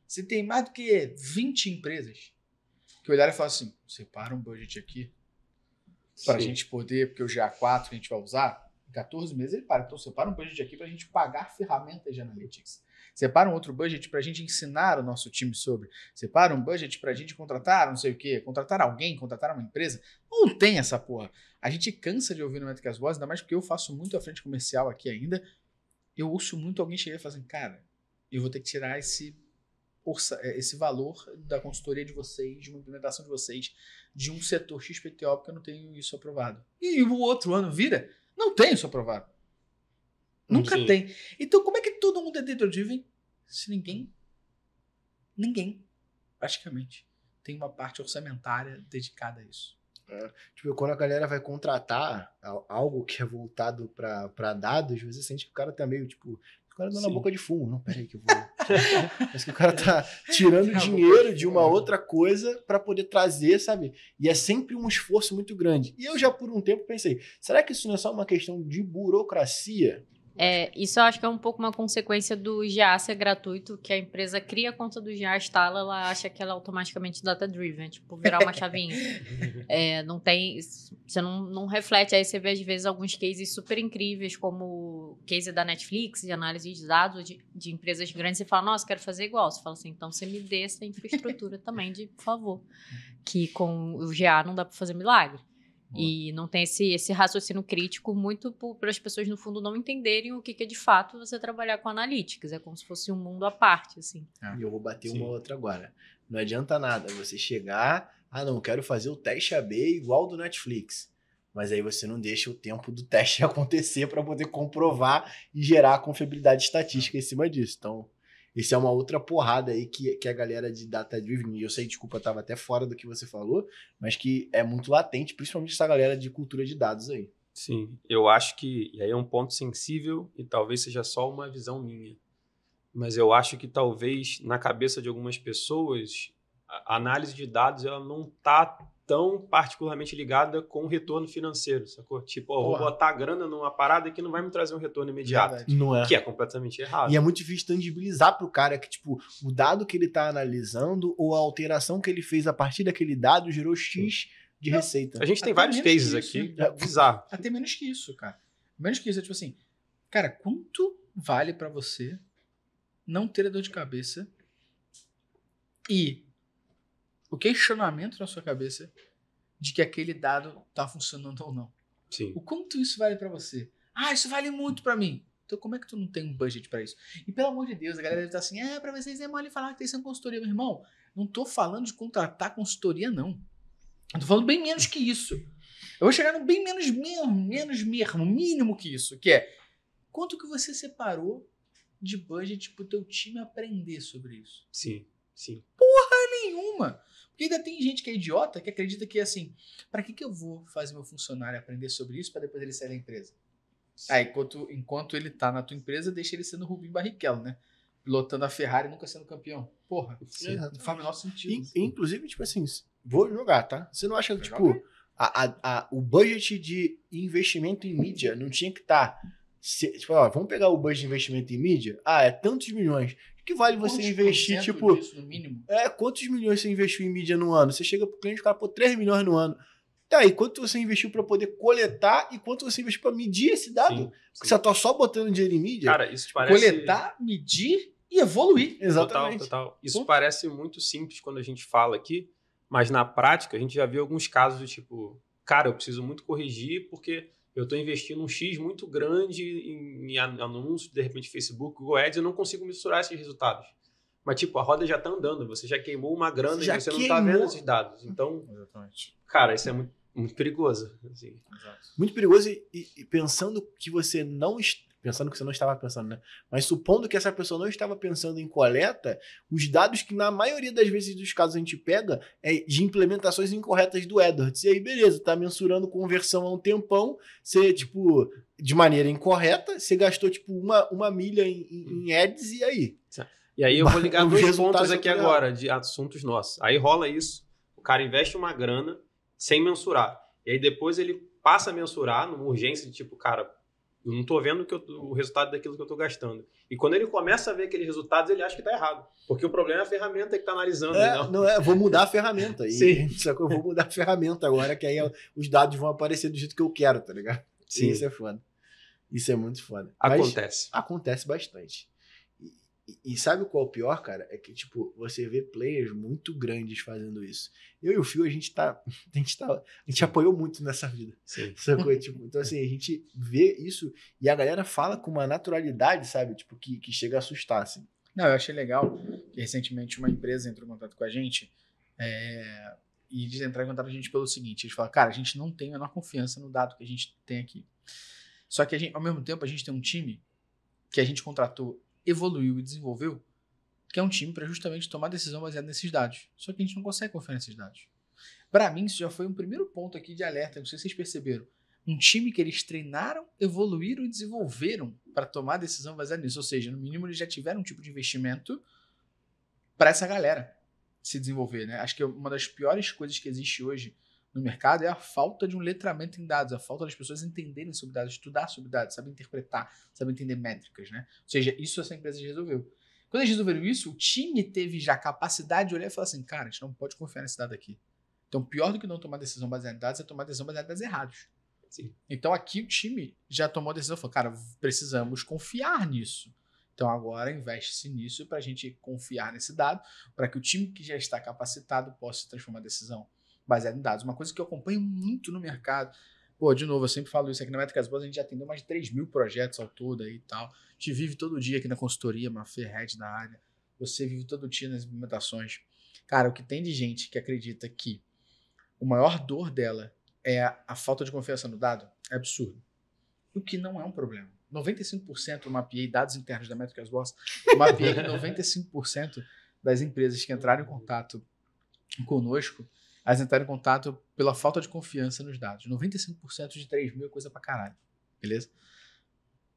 Você tem mais do que 20 empresas que olharam e falaram assim: separa um budget aqui para a gente poder, porque o GA4 que a gente vai usar, em 14 meses ele para. Então, separa um budget aqui para a gente pagar ferramentas de analytics. Separa um outro budget para a gente ensinar o nosso time sobre. Separa um budget para a gente contratar não sei o quê, contratar alguém, contratar uma empresa. Não tem essa porra. A gente cansa de ouvir no Métricas Voz, ainda mais porque eu faço muito a frente comercial aqui ainda. Eu ouço muito alguém chegar e falar assim, cara, eu vou ter que tirar esse eh, esse valor da consultoria de vocês, de uma implementação de vocês, de um setor XPTO, porque eu não tenho isso aprovado. E o outro ano vira, não tenho isso aprovado. Nunca Sim. tem. Então, como é que todo mundo é do em se ninguém, ninguém, praticamente, tem uma parte orçamentária dedicada a isso. É, tipo, quando a galera vai contratar algo que é voltado para dados, você sente que o cara tá meio, tipo, o cara dando na a boca de fumo. Não, peraí que eu vou. Mas que o cara tá tirando dinheiro de uma outra coisa para poder trazer, sabe? E é sempre um esforço muito grande. E eu já por um tempo pensei, será que isso não é só uma questão de burocracia? É, isso eu acho que é um pouco uma consequência do GA ser gratuito, que a empresa cria a conta do GA, instala, ela acha que ela é automaticamente data-driven, tipo, virar uma chavinha. é, não tem... Você não, não reflete. Aí você vê, às vezes, alguns cases super incríveis, como o case da Netflix, de análise de dados de, de empresas grandes. Você fala, nossa, quero fazer igual. Você fala assim, então você me dê essa infraestrutura também, de por favor. Que com o GA não dá para fazer milagre. E não tem esse, esse raciocínio crítico muito para as pessoas, no fundo, não entenderem o que, que, é de fato você trabalhar com analytics. É como se fosse um mundo à parte, assim. É. e eu vou bater sim. uma outra agora. Não adianta nada você chegar, ah, não, quero fazer o teste AB igual do Netflix. Mas aí você não deixa o tempo do teste acontecer para poder comprovar e gerar confiabilidade estatística em cima disso. Então, isso é uma outra porrada aí que, que a galera de Data Driven, e eu sei, desculpa, eu até fora do que você falou, mas que é muito latente, principalmente essa galera de cultura de dados aí. Sim, eu acho que, e aí é um ponto sensível, e talvez seja só uma visão minha, mas eu acho que talvez na cabeça de algumas pessoas, a análise de dados ela não tá tão particularmente ligada com o retorno financeiro, sacou? Tipo, ó, vou botar a grana numa parada que não vai me trazer um retorno imediato. Verdade. Não é. Que é completamente errado. E é muito difícil tangibilizar pro cara que, tipo, o dado que ele tá analisando ou a alteração que ele fez a partir daquele dado gerou X de não, receita. A gente tem Até vários cases isso, aqui, né? bizarro. Até menos que isso, cara. Menos que isso, é tipo assim, cara, quanto vale para você não ter dor de cabeça e o questionamento na sua cabeça de que aquele dado está funcionando ou não. Sim. O quanto isso vale para você? Ah, isso vale muito para mim. Então como é que tu não tem um budget para isso? E pelo amor de Deus, a galera deve estar tá assim, é, para vocês é mole falar que tem sendo consultoria, meu irmão. Não tô falando de contratar consultoria, não. Eu tô falando bem menos que isso. Eu vou chegar no bem menos, menos, menos mesmo, mínimo que isso, que é quanto que você separou de budget pro teu time aprender sobre isso? Sim, sim. Porra nenhuma! Porque ainda tem gente que é idiota que acredita que, assim, para que, que eu vou fazer meu funcionário aprender sobre isso para depois ele sair da empresa? Sim. enquanto, enquanto ele tá na tua empresa, deixa ele sendo Rubinho Barrichello, né? Pilotando a Ferrari nunca sendo campeão. Porra, não faz o menor sentido. In, inclusive, tipo assim, vou jogar, tá? Você não acha que, tipo, a, a, a, o budget de investimento em mídia não tinha que estar. Tá, tipo, ó, vamos pegar o budget de investimento em mídia? Ah, é tantos milhões que vale você investir, tipo. Disso, no mínimo? É, quantos milhões você investiu em mídia no ano? Você chega pro cliente, e cara, pô, 3 milhões no ano. Tá, e quanto você investiu para poder coletar e quanto você investiu para medir esse dado? Sim, sim. Porque você tá só botando dinheiro em mídia. Cara, isso te parece. Coletar, medir e evoluir. Exatamente. Total, total. Isso parece muito simples quando a gente fala aqui, mas na prática a gente já viu alguns casos do tipo, cara, eu preciso muito corrigir porque eu estou investindo um X muito grande em, em anúncios, de repente Facebook, Google Ads, eu não consigo misturar esses resultados. Mas, tipo, a roda já está andando, você já queimou uma grana e você tá queimou. não está vendo esses dados. Então, Exatamente. cara, isso é muito, muito perigoso. Assim. Muito perigoso e, e, pensando que você não, pensando que você não estava pensando, né? Mas supondo que essa pessoa não estava pensando em coleta, os dados que na maioria das vezes dos casos a gente pega é de implementações incorretas do Edwards. E aí, beleza, tá mensurando conversão há um tempão, você, tipo, de maneira incorreta, você gastou, tipo, uma, uma milha em, em, ads hum. e aí? E aí eu vou ligar dois pontos é aqui agora, de assuntos nossos. Aí rola isso, o cara investe uma grana sem mensurar. E aí depois ele passa a mensurar numa urgência de tipo, cara, eu não estou vendo eu, o resultado daquilo que eu estou gastando. E quando ele começa a ver aqueles resultados, ele acha que está errado. Porque o problema é a ferramenta que está analisando. É, não. Né? não é, vou mudar a ferramenta. E, Sim. Só que eu vou mudar a ferramenta agora, que aí é, os dados vão aparecer do jeito que eu quero, tá ligado? Sim. E isso é foda. Isso é muito foda. Acontece. Mas, acontece bastante. E, sabe sabe qual é o pior, cara? É que, tipo, você vê players muito grandes fazendo isso. Eu e o Fio, tá, a gente tá. A gente, tá, a gente apoiou muito nessa vida. Sim. tipo, então, assim, a gente vê isso e a galera fala com uma naturalidade, sabe? Tipo, que, que chega a assustar, assim. Não, eu achei legal que recentemente uma empresa entrou em contato com a gente. É, e eles entraram em contato com a gente pelo seguinte: eles falaram, cara, a gente não tem a menor confiança no dado que a gente tem aqui. Só que, gente, ao mesmo tempo, a gente tem um time que a gente contratou evoluiu e desenvolveu, que é um time para justamente tomar decisão baseada nesses dados. Só que a gente não consegue confiar nesses dados. Para mim, isso já foi um primeiro ponto aqui de alerta, não sei se vocês perceberam. Um time que eles treinaram, evoluíram e desenvolveram para tomar decisão baseada nisso. Ou seja, no mínimo eles já tiveram um tipo de investimento para essa galera se desenvolver, né? Acho que é uma das piores coisas que existe hoje no mercado é a falta de um letramento em dados, a falta das pessoas entenderem sobre dados, estudar sobre dados, saber interpretar, saber entender métricas, né? Ou seja, isso essa empresa resolveu. Quando eles resolveram isso, o time teve já capacidade de olhar e falar assim, cara, a gente não pode confiar nesse dado aqui. Então, pior do que não tomar decisão baseada em dados é tomar decisão baseada em dados errados. Sim. Então, aqui o time já tomou a decisão, falou, cara, precisamos confiar nisso. Então, agora investe-se nisso para a gente confiar nesse dado, para que o time que já está capacitado possa transformar a decisão baseado em dados. Uma coisa que eu acompanho muito no mercado. Pô, de novo, eu sempre falo isso aqui na Métricas Boas, a gente já atendeu mais de 3 mil projetos ao todo aí e tal. A gente vive todo dia aqui na consultoria, uma ferrete da área. Você vive todo dia nas implementações. Cara, o que tem de gente que acredita que o maior dor dela é a, a falta de confiança no dado é absurdo. O que não é um problema. 95% eu mapeei dados internos da Métricas Boss, eu mapeei 95% das empresas que entraram em contato conosco elas entraram em contato pela falta de confiança nos dados. 95% de 3 mil é coisa pra caralho, beleza?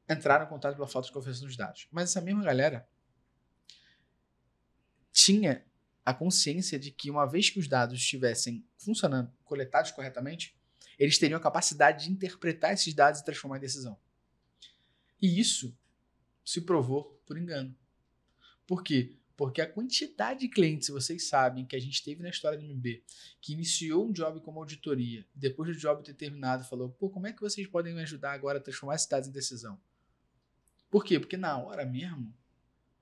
Entraram em contato pela falta de confiança nos dados. Mas essa mesma galera tinha a consciência de que uma vez que os dados estivessem funcionando, coletados corretamente, eles teriam a capacidade de interpretar esses dados e transformar em decisão. E isso se provou por engano. Porque porque a quantidade de clientes, vocês sabem, que a gente teve na história do MB, que iniciou um job como auditoria, depois do job ter terminado, falou: pô, como é que vocês podem me ajudar agora a transformar cidades em decisão? Por quê? Porque na hora mesmo,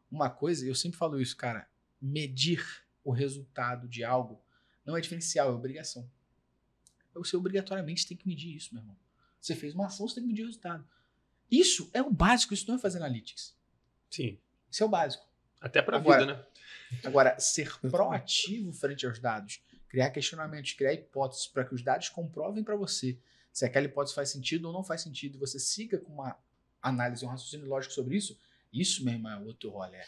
uma coisa, eu sempre falo isso, cara, medir o resultado de algo não é diferencial, é obrigação. Você obrigatoriamente tem que medir isso, meu irmão. Você fez uma ação, você tem que medir o resultado. Isso é o básico, isso não é fazer analytics. Sim. Isso é o básico. Até para a vida, né? Agora, ser proativo frente aos dados, criar questionamentos, criar hipóteses para que os dados comprovem para você se aquela hipótese faz sentido ou não faz sentido, e você siga com uma análise, um raciocínio lógico sobre isso, isso mesmo é outro rolê.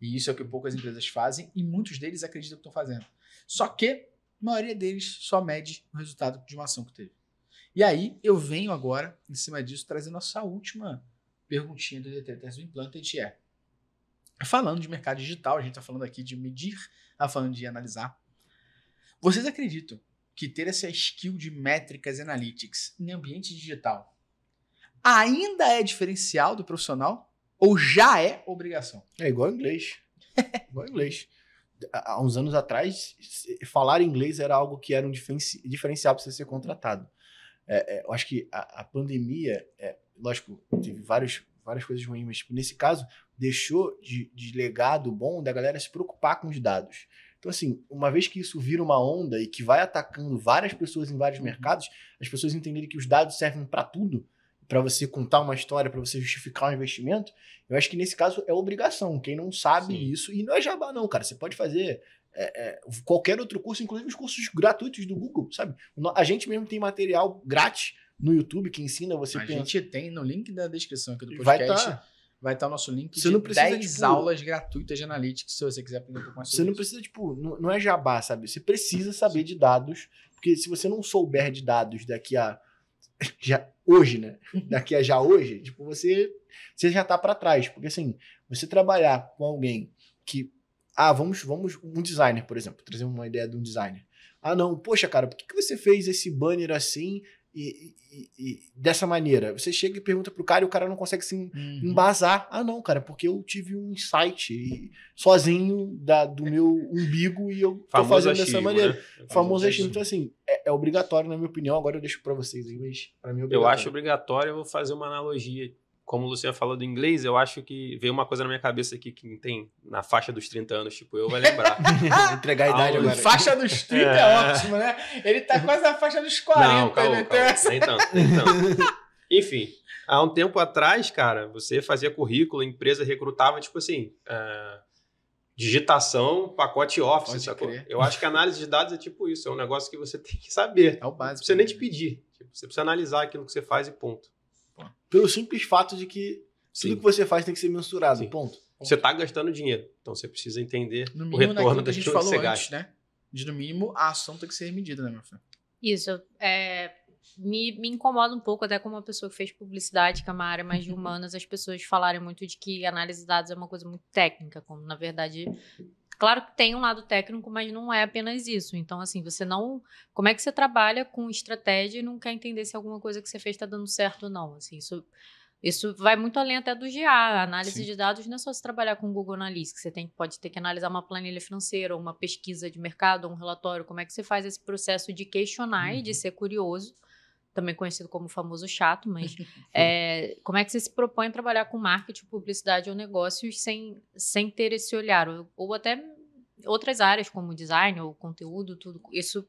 E isso é o que poucas empresas fazem e muitos deles acreditam que estão fazendo. Só que a maioria deles só mede o resultado de uma ação que teve. E aí eu venho agora, em cima disso, trazendo a nossa última perguntinha do DT do Implanted é Falando de mercado digital, a gente está falando aqui de medir, está falando de analisar. Vocês acreditam que ter essa skill de métricas e analytics em ambiente digital ainda é diferencial do profissional ou já é obrigação? É igual inglês. igual inglês. Há uns anos atrás, falar inglês era algo que era um diferencial para você ser contratado. É, é, eu acho que a, a pandemia, é, lógico, teve vários, várias coisas ruins, mas tipo, nesse caso, deixou de, de legado bom da galera se preocupar com os dados. Então, assim, uma vez que isso vira uma onda e que vai atacando várias pessoas em vários uhum. mercados, as pessoas entenderem que os dados servem para tudo, para você contar uma história, para você justificar um investimento, eu acho que nesse caso é obrigação. Quem não sabe Sim. isso, e não é jabá, não, cara. Você pode fazer é, é, qualquer outro curso, inclusive os cursos gratuitos do Google, sabe? A gente mesmo tem material grátis no YouTube que ensina você a gente tem no link da descrição aqui do podcast. Vai tá vai estar o nosso link você de não precisa, 10 tipo, aulas gratuitas de Analytics, se você quiser aprender um pouco mais sobre Você não isso. precisa, tipo, não, não é jabá, sabe? Você precisa saber de dados, porque se você não souber de dados daqui a já hoje, né? Daqui a já hoje, tipo, você, você já tá para trás, porque assim, você trabalhar com alguém que ah, vamos, vamos um designer, por exemplo, trazer uma ideia de um designer. Ah, não, poxa, cara, por que, que você fez esse banner assim e, e, e, dessa maneira. Você chega e pergunta pro cara e o cara não consegue se uhum. embasar. Ah, não, cara, porque eu tive um insight sozinho da, do meu umbigo e eu tô fazendo dessa maneira. Né? Famoso, Famoso Então, assim, é, é, obrigatório, na minha opinião. Agora eu deixo para vocês mas pra mim é Eu acho obrigatório, eu vou fazer uma analogia como o Luciano falou do inglês, eu acho que veio uma coisa na minha cabeça aqui que tem na faixa dos 30 anos, tipo, eu vai lembrar. Entregar a idade agora. Faixa dos 30 é... é ótimo, né? Ele tá quase na faixa dos 40, Não, calma, né? Calma. Então, Nem tanto, nem tanto. Enfim, há um tempo atrás, cara, você fazia currículo, a empresa recrutava, tipo assim, uh, digitação, pacote office, Pode sacou? Crer. Eu acho que análise de dados é tipo isso, é um negócio que você tem que saber. É o básico. Não precisa nem né? te pedir. Tipo, você precisa analisar aquilo que você faz e ponto. Pelo simples fato de que Sim. tudo que você faz tem que ser mensurado. Ponto. Você está gastando dinheiro, então você precisa entender no o retorno das coisas que você antes, gasta. Né? De no mínimo, a ação tem que ser medida, né, meu filho? Isso. É, me, me incomoda um pouco, até como uma pessoa que fez publicidade, que é uma área mais de humanas, as pessoas falarem muito de que análise de dados é uma coisa muito técnica, como na verdade Claro que tem um lado técnico, mas não é apenas isso. Então, assim, você não. Como é que você trabalha com estratégia e não quer entender se alguma coisa que você fez está dando certo ou não? Assim, isso. Isso vai muito além até do GA. A análise Sim. de dados não é só se trabalhar com o Google Analytics. Você tem, pode ter que analisar uma planilha financeira, uma pesquisa de mercado, um relatório. Como é que você faz esse processo de questionar uhum. e de uhum. ser curioso também conhecido como famoso chato, mas é, como é que você se propõe a trabalhar com marketing, publicidade ou negócios sem, sem ter esse olhar? Ou, ou até outras áreas, como design ou conteúdo, tudo. Isso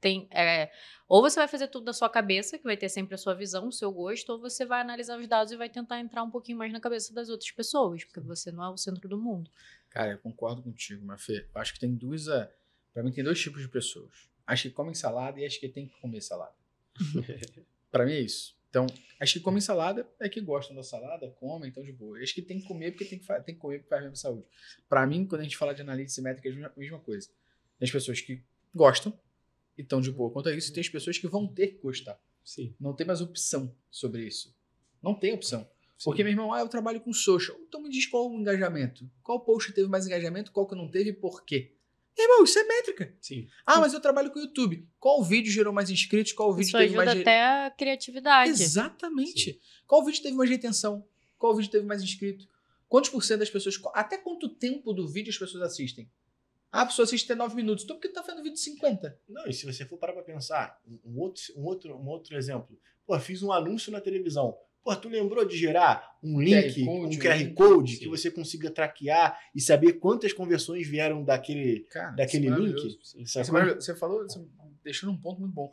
tem. É, ou você vai fazer tudo da sua cabeça, que vai ter sempre a sua visão, o seu gosto, ou você vai analisar os dados e vai tentar entrar um pouquinho mais na cabeça das outras pessoas, porque você não é o centro do mundo. Cara, eu concordo contigo, mas Fê acho que tem duas. Eh, para mim, tem dois tipos de pessoas. Acho que comem salada e acho que tem que comer salada. para mim é isso. Então, acho que comem salada é que gostam da salada, comem, então de boa. Acho que tem que comer porque tem que, tem que comer porque faz a saúde. Para mim, quando a gente fala de análise simétrica, é a mesma coisa. Tem as pessoas que gostam e estão de boa quanto a isso, e tem as pessoas que vão ter que gostar. Sim. Não tem mais opção sobre isso. Não tem opção. Sim. Porque, meu irmão, ah, eu trabalho com social. Então me diz qual o engajamento. Qual post teve mais engajamento, qual que não teve e por quê? Irmão, isso é métrica. Sim. Ah, mas eu trabalho com o YouTube. Qual vídeo gerou mais inscritos? Qual vídeo isso teve ajuda mais. até a criatividade. Exatamente. Sim. Qual vídeo teve mais retenção? Qual vídeo teve mais inscrito? Quantos por cento das pessoas. Até quanto tempo do vídeo as pessoas assistem? Ah, a pessoa assiste até 9 minutos. Então por que tu tá fazendo vídeo de 50? Não, e se você for parar pra pensar, um outro, um outro, um outro exemplo. Pô, fiz um anúncio na televisão. Pô, tu lembrou de gerar um link, QR code, um QR né? Code, que você consiga traquear e saber quantas conversões vieram daquele, Cara, é daquele link? É você falou, você um ponto muito bom.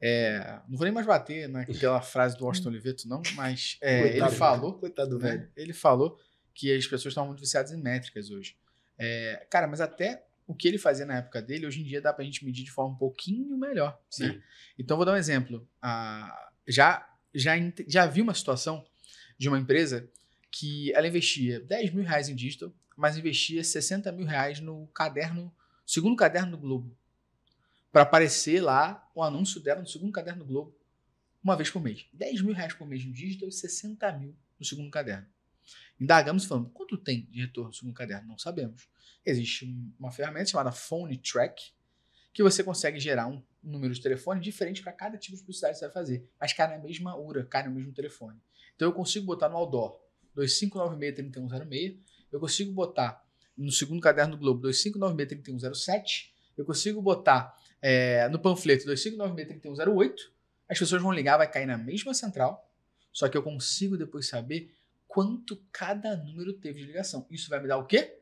É, não vou nem mais bater naquela né, frase do Austin Oliveto, não, mas é, coitado, ele falou. Coitado, né, velho. Ele falou que as pessoas estão muito viciadas em métricas hoje. É, cara, mas até o que ele fazia na época dele, hoje em dia dá pra gente medir de forma um pouquinho melhor. Né? Sim. Né? Então, vou dar um exemplo. Ah, já já, já vi uma situação de uma empresa que ela investia 10 mil reais em digital, mas investia 60 mil reais no caderno, segundo caderno do Globo, para aparecer lá o anúncio dela no segundo caderno do Globo, uma vez por mês. 10 mil reais por mês em digital e 60 mil no segundo caderno. Indagamos e falamos, quanto tem de retorno no segundo caderno? Não sabemos. Existe uma ferramenta chamada Phone Track, que você consegue gerar um número de telefone diferente para cada tipo de publicidade que você vai fazer, mas cai na mesma URA, cai no mesmo telefone. Então eu consigo botar no outdoor 2596-3106, eu consigo botar no segundo caderno do Globo 2596-3107, eu consigo botar é, no panfleto 2596-3108, as pessoas vão ligar, vai cair na mesma central, só que eu consigo depois saber quanto cada número teve de ligação. Isso vai me dar o quê?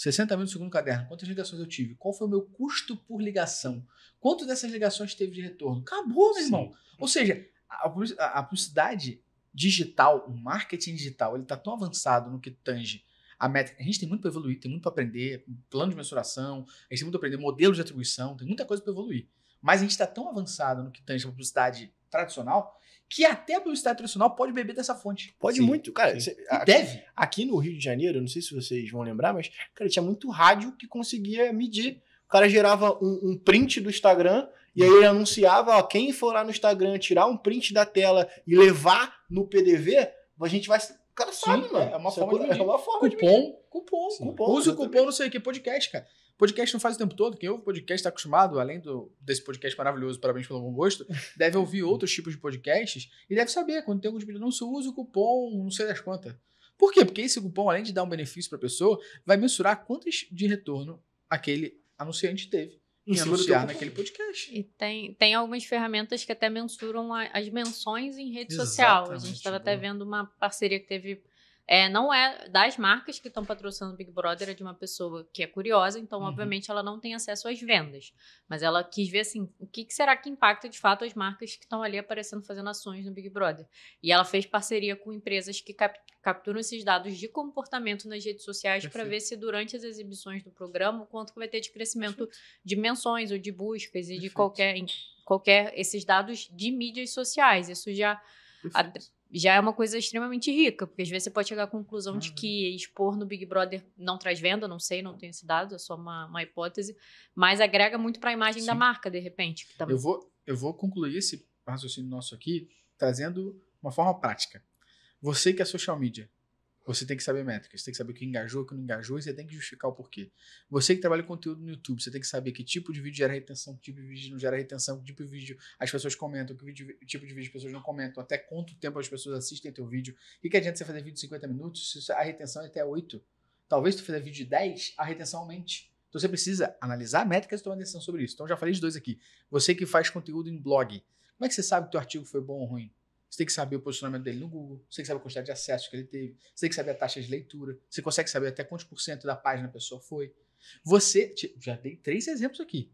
60 mil no segundo caderno, quantas ligações eu tive, qual foi o meu custo por ligação, quanto dessas ligações teve de retorno. Acabou, meu irmão. Ou seja, a, a, publicidade digital, o marketing digital, ele está tão avançado no que tange a métrica. A gente tem muito para evoluir, tem muito para aprender, plano de mensuração, a gente tem muito para aprender, modelos de atribuição, tem muita coisa para evoluir. Mas a gente está tão avançado no que tange a publicidade tradicional que até a publicidade tradicional pode beber dessa fonte. Pode sim, muito, cara. Cê, aqui, deve. Aqui no Rio de Janeiro, não sei se vocês vão lembrar, mas, cara, tinha muito rádio que conseguia medir. O cara gerava um, um print do Instagram e aí ele anunciava, ó, quem for lá no Instagram tirar um print da tela e levar no PDV, a gente vai cara sabe, Sim, mano. É, é uma, é forma, é de, uma forma cupom, de Cupom, Sim. cupom. Use o cupom, não sei o que, podcast, cara. Podcast não faz o tempo todo. Quem ouve podcast está acostumado, além do, desse podcast maravilhoso, parabéns pelo bom gosto, deve ouvir outros tipos de podcasts e deve saber quando tem algum tipo de anúncio, use o cupom, não sei das quantas. Por quê? Porque esse cupom, além de dar um benefício para a pessoa, vai mensurar quantas de retorno aquele anunciante teve em cima naquele podcast. E tem, tem algumas ferramentas que até mensuram a, as menções em rede Exatamente, social. A gente estava até vendo uma parceria que teve é, não é das marcas que estão patrocinando o Big Brother, é de uma pessoa que é curiosa, então, uhum. obviamente, ela não tem acesso às vendas. Mas ela quis ver assim: o que, que será que impacta de fato as marcas que estão ali aparecendo fazendo ações no Big Brother? E ela fez parceria com empresas que cap capturam esses dados de comportamento nas redes sociais para ver se durante as exibições do programa o quanto que vai ter de crescimento Perfeito. de menções ou de buscas e Perfeito. de qualquer, qualquer esses dados de mídias sociais. Isso já. Perfeito já é uma coisa extremamente rica, porque às vezes você pode chegar à conclusão uhum. de que expor no Big Brother não traz venda, não sei, não tenho esse dado, é só uma, uma hipótese, mas agrega muito para a imagem Sim. da marca, de repente. Também... Eu, vou, eu vou concluir esse raciocínio nosso aqui trazendo uma forma prática. Você que é social media, você tem que saber métricas, você tem que saber o que engajou, o que não engajou, e você tem que justificar o porquê. Você que trabalha com conteúdo no YouTube, você tem que saber que tipo de vídeo gera retenção, que tipo de vídeo não gera retenção, que tipo de vídeo as pessoas comentam, que vídeo, tipo de vídeo as pessoas não comentam, até quanto tempo as pessoas assistem teu vídeo. O que adianta você fazer vídeo de 50 minutos se a retenção é até 8? Talvez se tu fizer vídeo de 10, a retenção aumente. Então você precisa analisar métricas e tomar decisão sobre isso. Então já falei de dois aqui. Você que faz conteúdo em blog, como é que você sabe que o teu artigo foi bom ou ruim? Você tem que saber o posicionamento dele no Google, você tem que saber a quantidade de acessos que ele teve, você tem que saber a taxa de leitura, você consegue saber até quantos por cento da página a pessoa foi. Você. Já tem três exemplos aqui.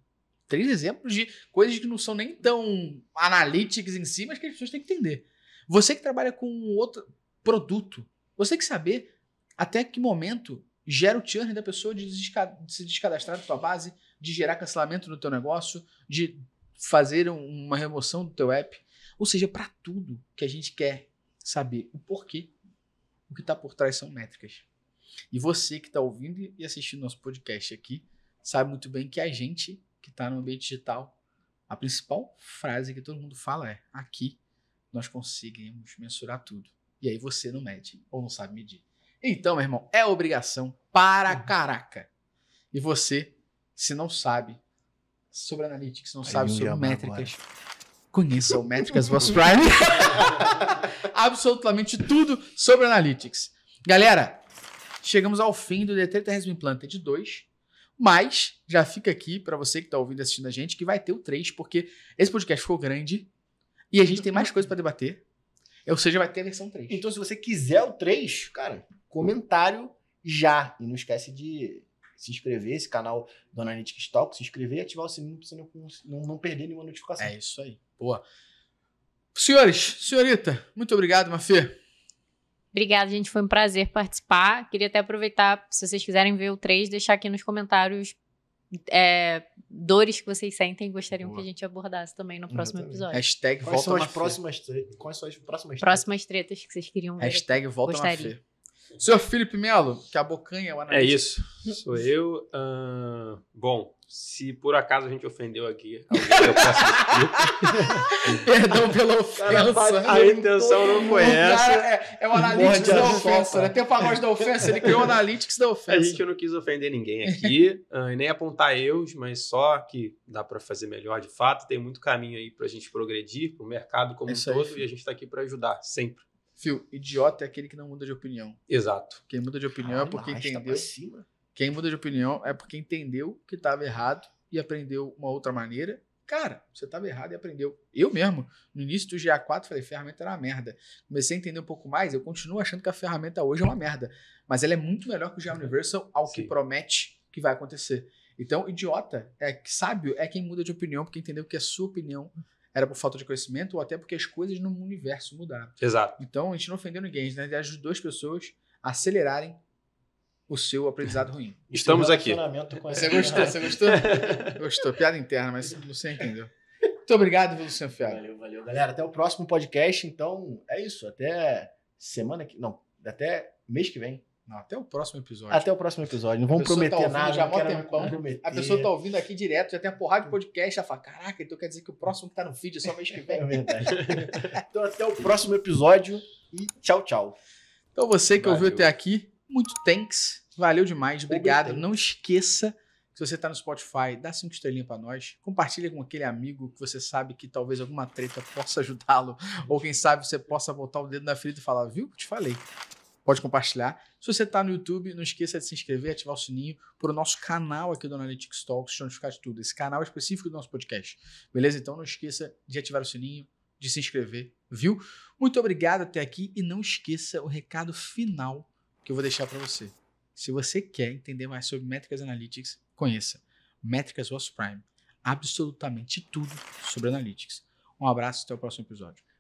Três exemplos de coisas que não são nem tão analíticas em si, mas que as pessoas têm que entender. Você que trabalha com outro produto, você tem que saber até que momento gera o churn da pessoa de se descadastrar da tua base, de gerar cancelamento no teu negócio, de fazer uma remoção do teu app. Ou seja, para tudo que a gente quer saber o porquê, o que está por trás são métricas. E você que está ouvindo e assistindo nosso podcast aqui, sabe muito bem que a gente que está no ambiente digital, a principal frase que todo mundo fala é: aqui nós conseguimos mensurar tudo. E aí você não mede ou não sabe medir. Então, meu irmão, é obrigação para uhum. caraca. E você, se não sabe sobre analytics, não aí sabe sobre métricas, agora. Conheça o Métricas Voz Prime. Absolutamente tudo sobre Analytics. Galera, chegamos ao fim do implante Implanted 2. Mas já fica aqui para você que está ouvindo e assistindo a gente que vai ter o 3, porque esse podcast ficou grande e a gente tem mais coisa para debater. Ou seja, vai ter a versão 3. Então, se você quiser o 3, cara, comentário já. E não esquece de se inscrever, esse canal do Analytics Talk, se inscrever e ativar o sininho para você não, não, não perder nenhuma notificação. É isso aí. Boa. Senhores, senhorita, muito obrigado, Mafê. Obrigada, gente. Foi um prazer participar. Queria até aproveitar, se vocês quiserem ver o 3, deixar aqui nos comentários é, dores que vocês sentem e gostariam Boa. que a gente abordasse também no uhum. próximo episódio. Hashtag Quais volta são as próximas Quais são as próximas tretas? Próximas tretas que vocês queriam ver. Hashtag volta Gostaria. Senhor Felipe Melo, que a bocanha é o é analista. É isso. Sou eu. Uh, bom, se por acaso a gente ofendeu aqui, alguém eu peço Perdão pela ofensa. a intenção não foi essa. É, é o Analytics da ofensa, né? Tem o pagode da ofensa, ele criou o Analytics da ofensa. A gente não quis ofender ninguém aqui, ah, e nem apontar erros, mas só que dá para fazer melhor de fato. Tem muito caminho aí para a gente progredir, para o mercado como é um todo, e a gente está aqui para ajudar, sempre. Fio, idiota é aquele que não muda de opinião. Exato. Quem muda de opinião é porque tá entendeu. Tá quem muda de opinião é porque entendeu que estava errado e aprendeu uma outra maneira. Cara, você estava errado e aprendeu. Eu mesmo, no início do GA4, falei: ferramenta era uma merda. Comecei a entender um pouco mais. Eu continuo achando que a ferramenta hoje é uma merda. Mas ela é muito melhor que o GA Universal ao Sim. que promete que vai acontecer. Então, idiota, é sábio é quem muda de opinião porque entendeu que a sua opinião era por falta de conhecimento ou até porque as coisas no universo mudaram. Exato. Então, a gente não ofendeu ninguém, a gente né, ajudou as pessoas a acelerarem o seu aprendizado ruim. Estamos aqui. Você gostou, você gostou? gostou. Piada interna, mas você entendeu. Muito obrigado, Luciano Fiado. Valeu, valeu, galera. Até o próximo podcast. Então, é isso. Até semana que. Não, até mês que vem. Não, até o próximo episódio. Até o próximo episódio. Não vamos tá prometer tá nada. Já quero, tempão. Prometer. A pessoa tá ouvindo aqui direto, já tem uma porrada de podcast. Ela fala: Caraca, então quer dizer que o próximo que tá no vídeo é só mês que vem. É então, até o próximo episódio e tchau, tchau. Então, você que valeu. ouviu até aqui. Muito thanks. Valeu demais. Obrigado. Não esqueça se você está no Spotify, dá cinco estrelinhas para nós. Compartilha com aquele amigo que você sabe que talvez alguma treta possa ajudá-lo. Ou quem sabe você possa botar o dedo na ferida e falar, viu? Te falei. Pode compartilhar. Se você está no YouTube, não esqueça de se inscrever, ativar o sininho para o nosso canal aqui do Analytics Talks, de notificar de tudo. Esse canal é específico do nosso podcast. Beleza? Então não esqueça de ativar o sininho, de se inscrever, viu? Muito obrigado até aqui e não esqueça o recado final que eu vou deixar para você. Se você quer entender mais sobre métricas analytics, conheça Métricas Was Prime. Absolutamente tudo sobre analytics. Um abraço e até o próximo episódio.